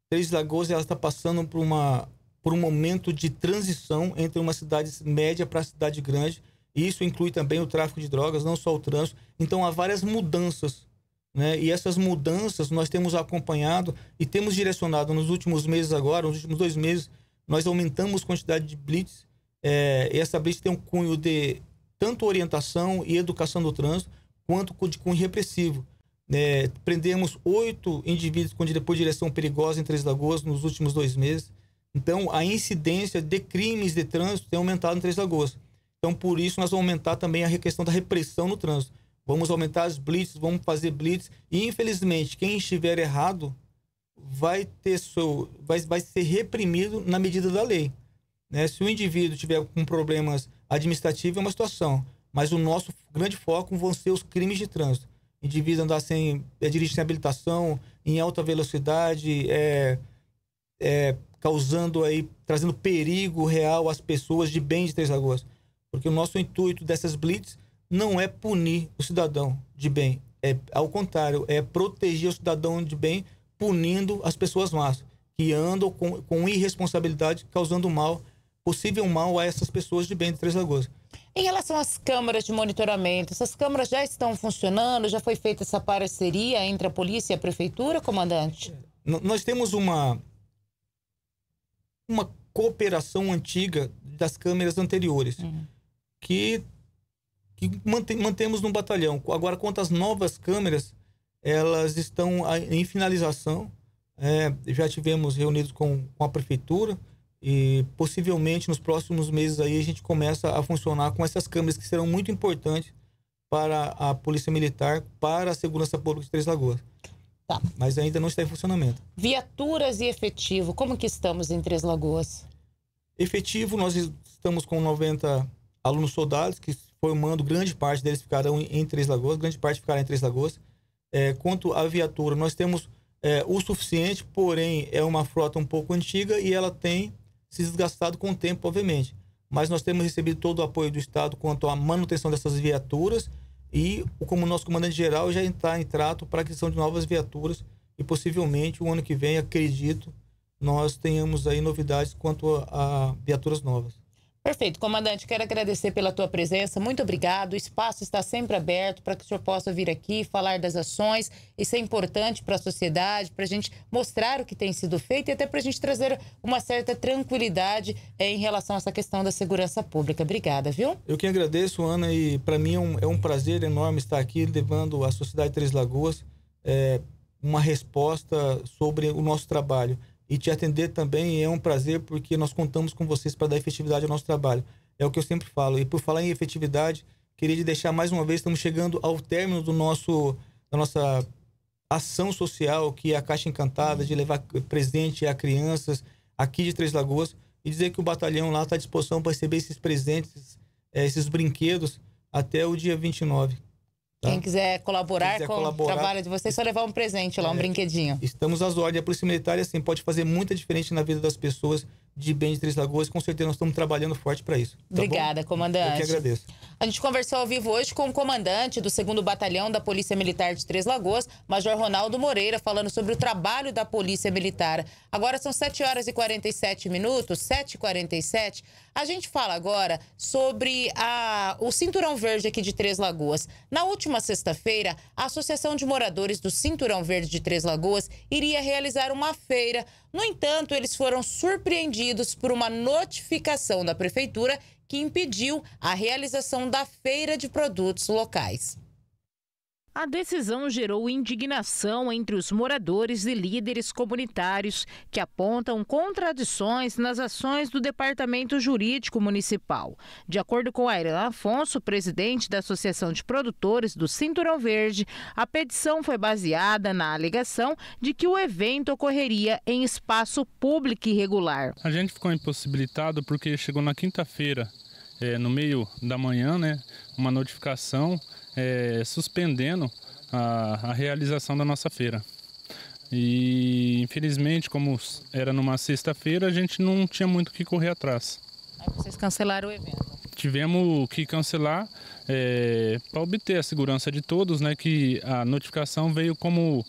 Três Lagoas ela está passando por uma por um momento de transição entre uma cidade média para a cidade grande. E isso inclui também o tráfico de drogas, não só o trânsito. Então há várias mudanças. Né? E essas mudanças nós temos acompanhado e temos direcionado nos últimos meses agora, nos últimos dois meses, nós aumentamos a quantidade de blitz. É, e essa blitz tem um cunho de tanto orientação e educação do trânsito, quanto de cunho repressivo. É, prendemos oito indivíduos com depois direção perigosa em Três Lagoas nos últimos dois meses. Então, a incidência de crimes de trânsito tem aumentado em de agosto. Então, por isso, nós vamos aumentar também a questão da repressão no trânsito. Vamos aumentar as blitz, vamos fazer blitz. E, infelizmente, quem estiver errado vai, ter seu, vai, vai ser reprimido na medida da lei. Né? Se o indivíduo tiver com problemas administrativos, é uma situação. Mas o nosso grande foco vão ser os crimes de trânsito. indivíduo andar sem, é, dirigir sem habilitação, em alta velocidade, é, é, causando aí, trazendo perigo real às pessoas de bem de Três Lagoas. Porque o nosso intuito dessas blitz não é punir o cidadão de bem, é ao contrário, é proteger o cidadão de bem punindo as pessoas más, que andam com, com irresponsabilidade, causando mal, possível mal a essas pessoas de bem de Três Lagoas. Em relação às câmaras de monitoramento, essas câmaras já estão funcionando? Já foi feita essa parceria entre a polícia e a prefeitura, comandante? Nós temos uma, uma cooperação antiga das câmeras anteriores, uhum. que, que mantemos no batalhão. Agora, quanto às novas câmeras, elas estão em finalização. É, já tivemos reunidos com, com a prefeitura e possivelmente nos próximos meses aí a gente começa a funcionar com essas câmeras que serão muito importantes para a Polícia Militar, para a segurança pública de Três Lagoas. Tá. Mas ainda não está em funcionamento. Viaturas e efetivo, como que estamos em Três Lagoas? Efetivo, nós estamos com 90 alunos soldados que formando, grande parte deles ficarão em Três Lagoas, grande parte ficará em Três Lagoas. É, quanto à viatura, nós temos é, o suficiente, porém é uma frota um pouco antiga e ela tem se desgastado com o tempo, obviamente. Mas nós temos recebido todo o apoio do Estado quanto à manutenção dessas viaturas e como nosso comandante-geral já está em trato para a aquisição de novas viaturas e possivelmente o ano que vem, acredito, nós tenhamos aí novidades quanto a, a viaturas novas. Perfeito. Comandante, quero agradecer pela tua presença. Muito obrigado. O espaço está sempre aberto para que o senhor possa vir aqui falar das ações. Isso é importante para a sociedade, para a gente mostrar o que tem sido feito e até para a gente trazer uma certa tranquilidade eh, em relação a essa questão da segurança pública. Obrigada, viu? Eu que agradeço, Ana, e para mim é um, é um, prazer enorme estar aqui levando à Sociedade Três Lagoas é, uma resposta sobre o nosso trabalho e te atender também é um prazer porque nós contamos com vocês para dar efetividade ao nosso trabalho. É o que eu sempre falo. E por falar em efetividade, queria deixar mais uma vez, estamos chegando ao término do nosso da nossa ação social, que é a Caixa Encantada, de levar presente a crianças aqui de Três Lagoas, e dizer que o batalhão lá está à disposição para receber esses presentes, eh, esses brinquedos, até o dia 29. Tá? Quem quiser colaborar Quem quiser com colaborar, o trabalho de vocês, é só levar um presente lá, um é, brinquedinho. Estamos às ordens. A Polícia Militar, assim, pode fazer muita diferença na vida das pessoas de bens de Três Lagoas. Com certeza nós estamos trabalhando forte para isso. Tá Obrigada, bom? comandante. Eu que agradeço. A gente conversou ao vivo hoje com o comandante do 2 Batalhão da Polícia Militar de Três Lagoas, Major Ronaldo Moreira, falando sobre o trabalho da Polícia Militar. Agora são 7 horas e 47 minutos, 7h47. A gente fala agora sobre a, o Cinturão Verde aqui de Três Lagoas. Na última sexta-feira, a Associação de Moradores do Cinturão Verde de Três Lagoas iria realizar uma feira no entanto, eles foram surpreendidos por uma notificação da prefeitura que impediu a realização da feira de produtos locais. A decisão gerou indignação entre os moradores e líderes comunitários que apontam contradições nas ações do Departamento Jurídico Municipal. De acordo com Ayrton Afonso, presidente da Associação de Produtores do Cinturão Verde, a petição foi baseada na alegação de que o evento ocorreria em espaço público irregular. A gente ficou impossibilitado porque chegou na quinta-feira, é, no meio da manhã, né, uma notificação é, suspendendo a, a realização da nossa feira. E infelizmente, como era numa sexta-feira, a gente não tinha muito o que correr atrás. Aí vocês cancelaram o evento? Tivemos que cancelar é, para obter a segurança de todos, né? Que a notificação veio como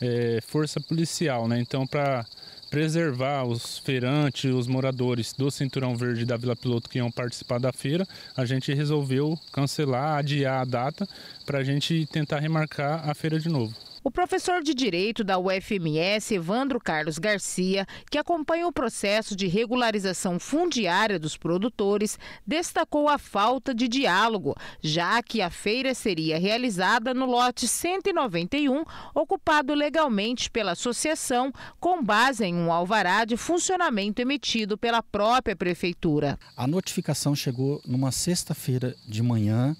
é, força policial, né? Então, para preservar os feirantes, os moradores do Cinturão Verde da Vila Piloto que iam participar da feira, a gente resolveu cancelar, adiar a data para a gente tentar remarcar a feira de novo. O professor de Direito da UFMS, Evandro Carlos Garcia, que acompanha o processo de regularização fundiária dos produtores, destacou a falta de diálogo, já que a feira seria realizada no lote 191, ocupado legalmente pela associação, com base em um alvará de funcionamento emitido pela própria prefeitura. A notificação chegou numa sexta-feira de manhã,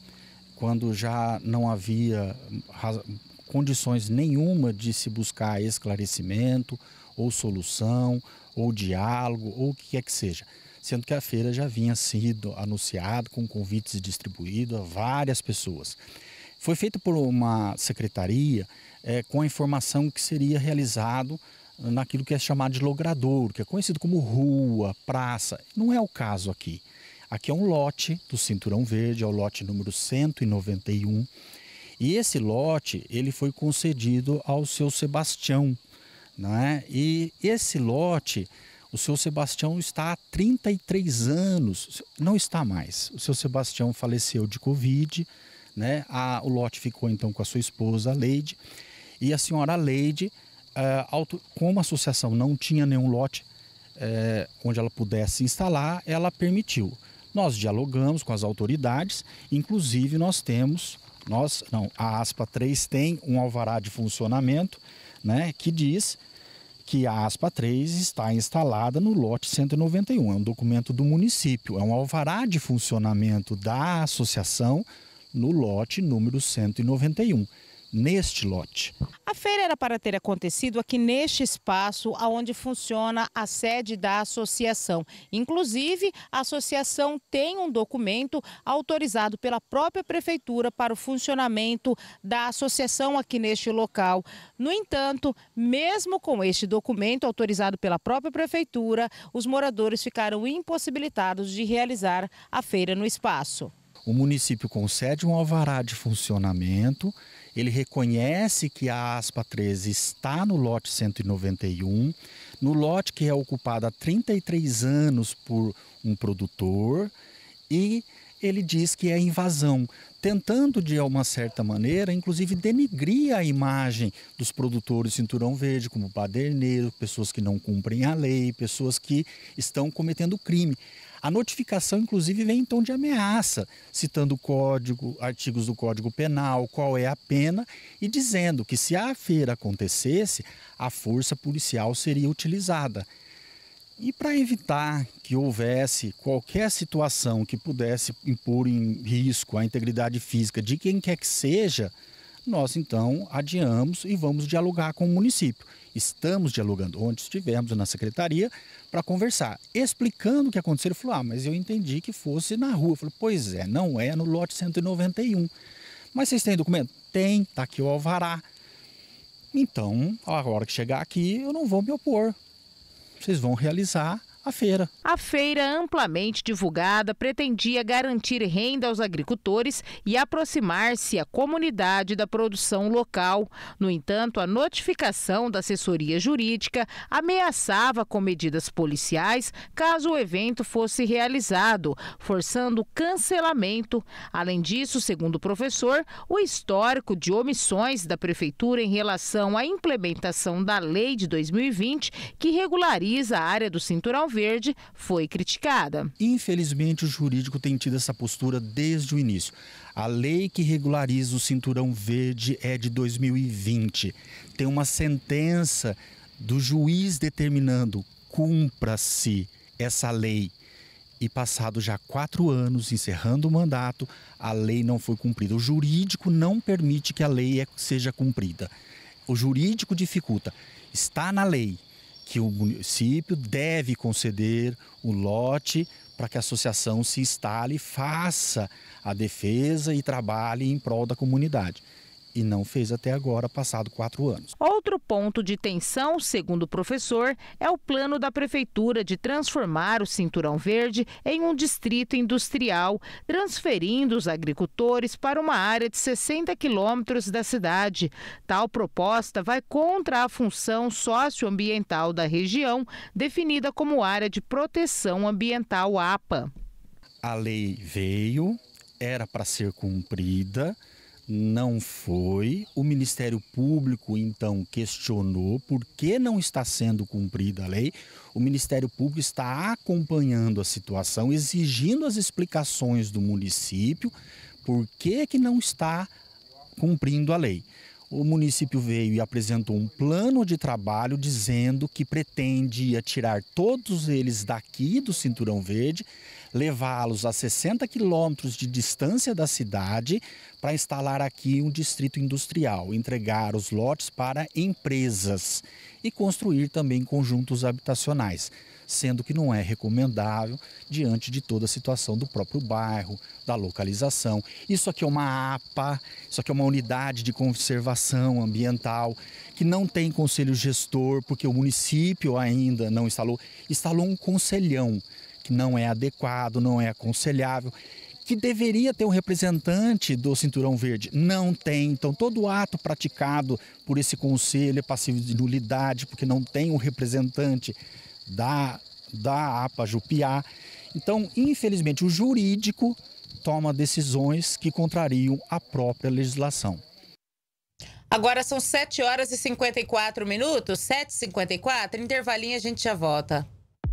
quando já não havia condições nenhuma de se buscar esclarecimento ou solução ou diálogo ou o que quer que seja. Sendo que a feira já vinha sido anunciada com convites distribuídos a várias pessoas. Foi feito por uma secretaria é, com a informação que seria realizado naquilo que é chamado de logradouro, que é conhecido como rua, praça. Não é o caso aqui. Aqui é um lote do Cinturão Verde, é o lote número 191. E esse lote ele foi concedido ao seu Sebastião. Né? E esse lote, o seu Sebastião está há 33 anos, não está mais. O seu Sebastião faleceu de Covid, né? A, o lote ficou então com a sua esposa, a Leide, e a senhora Leide, uh, como a associação não tinha nenhum lote uh, onde ela pudesse instalar, ela permitiu. Nós dialogamos com as autoridades, inclusive nós temos nós, não, a ASPA 3 tem um alvará de funcionamento, né, que diz que a ASPA 3 está instalada no lote 191, é um documento do município, é um alvará de funcionamento da associação no lote número 191 neste lote. A feira era para ter acontecido aqui neste espaço onde funciona a sede da associação. Inclusive, a associação tem um documento autorizado pela própria prefeitura para o funcionamento da associação aqui neste local. No entanto, mesmo com este documento autorizado pela própria prefeitura, os moradores ficaram impossibilitados de realizar a feira no espaço. O município concede um alvará de funcionamento ele reconhece que a ASPA 13 está no lote 191, no lote que é ocupado há 33 anos por um produtor, e ele diz que é invasão, tentando de uma certa maneira, inclusive denigrir a imagem dos produtores cinturão verde, como paderneiro, pessoas que não cumprem a lei, pessoas que estão cometendo crime. A notificação, inclusive, vem em tom de ameaça, citando o código, artigos do Código Penal, qual é a pena, e dizendo que se a feira acontecesse, a força policial seria utilizada. E para evitar que houvesse qualquer situação que pudesse impor em risco a integridade física de quem quer que seja, nós então adiamos e vamos dialogar com o município estamos dialogando, onde estivemos na secretaria, para conversar, explicando o que aconteceu. Ele falou: Ah, mas eu entendi que fosse na rua. Eu falei: Pois é, não é no lote 191. Mas vocês têm documento? Tem, tá aqui o alvará. Então, a hora que chegar aqui, eu não vou me opor. Vocês vão realizar a feira. A feira, amplamente divulgada, pretendia garantir renda aos agricultores e aproximar-se à comunidade da produção local. No entanto, a notificação da assessoria jurídica ameaçava com medidas policiais caso o evento fosse realizado, forçando cancelamento. Além disso, segundo o professor, o histórico de omissões da prefeitura em relação à implementação da lei de 2020 que regulariza a área do cinturão Verde foi criticada. Infelizmente, o jurídico tem tido essa postura desde o início. A lei que regulariza o cinturão verde é de 2020. Tem uma sentença do juiz determinando cumpra-se essa lei. E passado já quatro anos, encerrando o mandato, a lei não foi cumprida. O jurídico não permite que a lei é, seja cumprida. O jurídico dificulta. Está na lei, que o município deve conceder o lote para que a associação se instale, faça a defesa e trabalhe em prol da comunidade e não fez até agora, passado quatro anos. Outro ponto de tensão, segundo o professor, é o plano da Prefeitura de transformar o Cinturão Verde em um distrito industrial, transferindo os agricultores para uma área de 60 quilômetros da cidade. Tal proposta vai contra a função socioambiental da região, definida como área de proteção ambiental APA. A lei veio, era para ser cumprida. Não foi. O Ministério Público então questionou por que não está sendo cumprida a lei. O Ministério Público está acompanhando a situação, exigindo as explicações do município por que, que não está cumprindo a lei o município veio e apresentou um plano de trabalho dizendo que pretende tirar todos eles daqui do Cinturão Verde, levá-los a 60 quilômetros de distância da cidade para instalar aqui um distrito industrial, entregar os lotes para empresas e construir também conjuntos habitacionais, sendo que não é recomendável diante de toda a situação do próprio bairro, da localização. Isso aqui é uma APA, isso aqui é uma unidade de conservação ambiental que não tem conselho gestor, porque o município ainda não instalou, instalou um conselhão que não é adequado, não é aconselhável que deveria ter um representante do Cinturão Verde. Não tem. Então, todo ato praticado por esse conselho é passível de nulidade, porque não tem um representante da, da APA Jupiá. Então, infelizmente, o jurídico toma decisões que contrariam a própria legislação. Agora são 7 horas e 54 minutos, 7h54, intervalinho a gente já volta.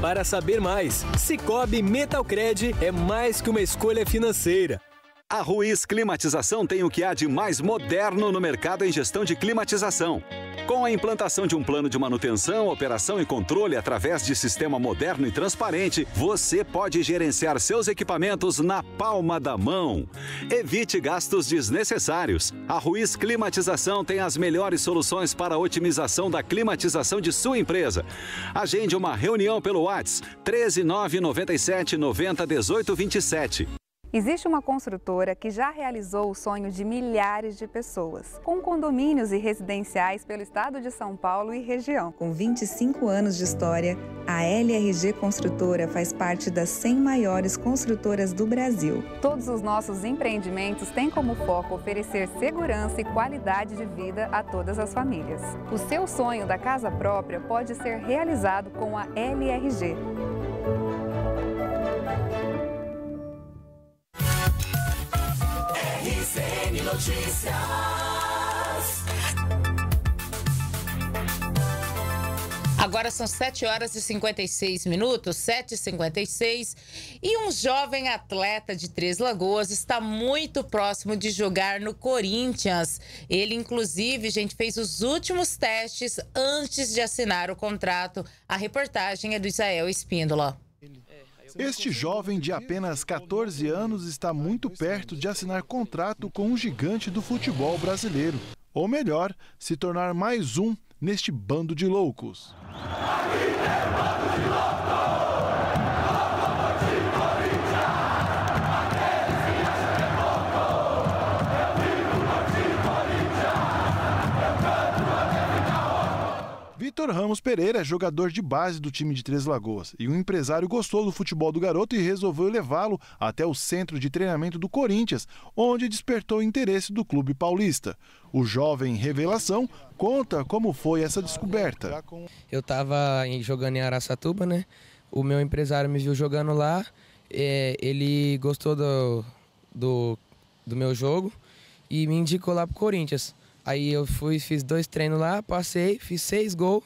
para saber mais, Cicobi Metalcred é mais que uma escolha financeira. A Ruiz Climatização tem o que há de mais moderno no mercado em gestão de climatização com a implantação de um plano de manutenção, operação e controle através de sistema moderno e transparente, você pode gerenciar seus equipamentos na palma da mão. Evite gastos desnecessários. A Ruiz Climatização tem as melhores soluções para a otimização da climatização de sua empresa. Agende uma reunião pelo WhatsApp 13997 90 27. Existe uma construtora que já realizou o sonho de milhares de pessoas, com condomínios e residenciais pelo estado de São Paulo e região. Com 25 anos de história, a LRG Construtora faz parte das 100 maiores construtoras do Brasil. Todos os nossos empreendimentos têm como foco oferecer segurança e qualidade de vida a todas as famílias. O seu sonho da casa própria pode ser realizado com a LRG. Notícias. Agora são 7 horas e 56 minutos, 7 e 56 e um jovem atleta de Três Lagoas está muito próximo de jogar no Corinthians. Ele, inclusive, gente, fez os últimos testes antes de assinar o contrato. A reportagem é do Isael Espíndola. Este jovem de apenas 14 anos está muito perto de assinar contrato com um gigante do futebol brasileiro. Ou melhor, se tornar mais um neste bando de loucos. Aqui tem bando de loucos! Vitor Ramos Pereira é jogador de base do time de Três Lagoas e um empresário gostou do futebol do garoto e resolveu levá-lo até o centro de treinamento do Corinthians, onde despertou o interesse do clube paulista. O jovem revelação conta como foi essa descoberta. Eu estava jogando em Araçatuba, né? O meu empresário me viu jogando lá, é, ele gostou do, do, do meu jogo e me indicou lá para o Corinthians. Aí eu fui, fiz dois treinos lá, passei, fiz seis gols.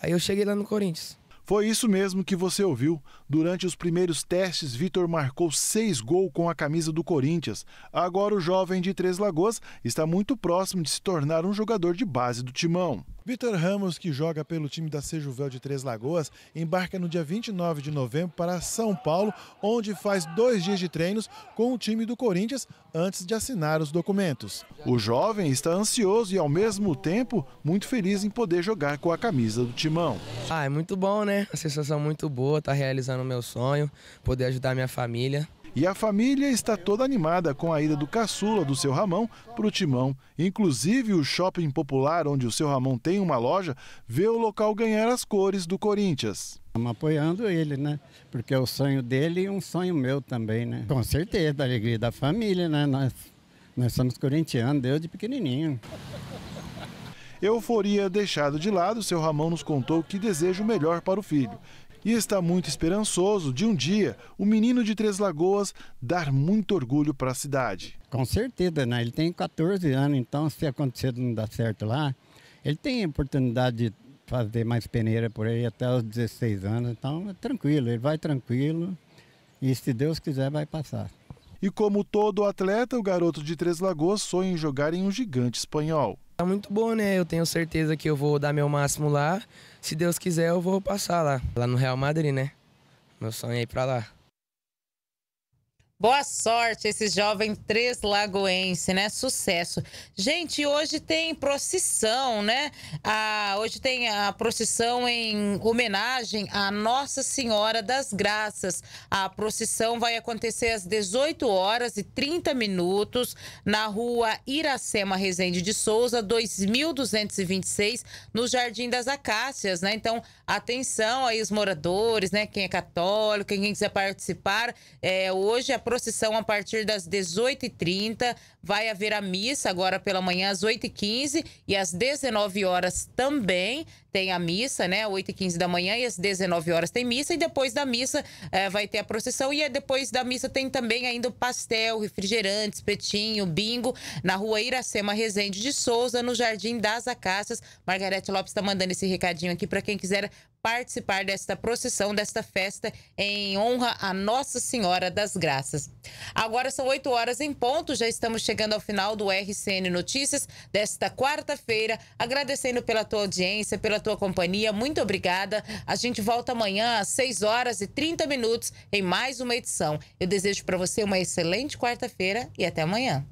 Aí eu cheguei lá no Corinthians. Foi isso mesmo que você ouviu Durante os primeiros testes, Vitor marcou seis gols com a camisa do Corinthians. Agora, o jovem de Três Lagoas está muito próximo de se tornar um jogador de base do timão. Vitor Ramos, que joga pelo time da Sejuvel de Três Lagoas, embarca no dia 29 de novembro para São Paulo, onde faz dois dias de treinos com o time do Corinthians antes de assinar os documentos. O jovem está ansioso e, ao mesmo tempo, muito feliz em poder jogar com a camisa do timão. Ah, é muito bom, né? A sensação muito boa, tá realizando realizando o meu sonho, poder ajudar minha família. E a família está toda animada com a ida do caçula do seu Ramão para o Timão. Inclusive, o shopping popular onde o seu Ramão tem uma loja vê o local ganhar as cores do Corinthians. Estamos apoiando ele, né? Porque é o sonho dele e um sonho meu também, né? Com certeza, a alegria da família, né? Nós, nós somos corintianos, desde pequenininho. Euforia deixado de lado, seu Ramão nos contou que deseja o melhor para o filho e está muito esperançoso de um dia o menino de Três Lagoas dar muito orgulho para a cidade. Com certeza, né? Ele tem 14 anos, então se acontecer não dar certo lá, ele tem a oportunidade de fazer mais peneira por aí até os 16 anos, então é tranquilo, ele vai tranquilo e se Deus quiser vai passar. E como todo atleta, o garoto de Três Lagoas sonha em jogar em um gigante espanhol. É muito bom, né? Eu tenho certeza que eu vou dar meu máximo lá. Se Deus quiser, eu vou passar lá, lá no Real Madrid, né? Meu sonho é ir pra lá. Boa sorte esse jovem Lagoense, né? Sucesso. Gente, hoje tem procissão, né? Ah, hoje tem a procissão em homenagem à Nossa Senhora das Graças. A procissão vai acontecer às 18 horas e 30 minutos na rua Iracema Rezende de Souza, 2226, no Jardim das Acácias, né? Então, atenção aí os moradores, né? Quem é católico, quem quiser participar. É, hoje a procissão a partir das 18h30. Vai haver a missa agora pela manhã às 8h15 e às 19 horas também tem a missa, né? 8h15 da manhã e às 19 horas tem missa. E depois da missa é, vai ter a procissão. E depois da missa tem também ainda o pastel, refrigerantes, petinho, bingo, na rua Iracema Rezende de Souza, no Jardim das Acácias. Margarete Lopes está mandando esse recadinho aqui para quem quiser participar desta procissão, desta festa em honra a Nossa Senhora das Graças. Agora são 8 horas em ponto, já estamos chegando ao final do RCN Notícias desta quarta-feira, agradecendo pela tua audiência, pela tua companhia, muito obrigada. A gente volta amanhã às 6 horas e 30 minutos em mais uma edição. Eu desejo para você uma excelente quarta-feira e até amanhã.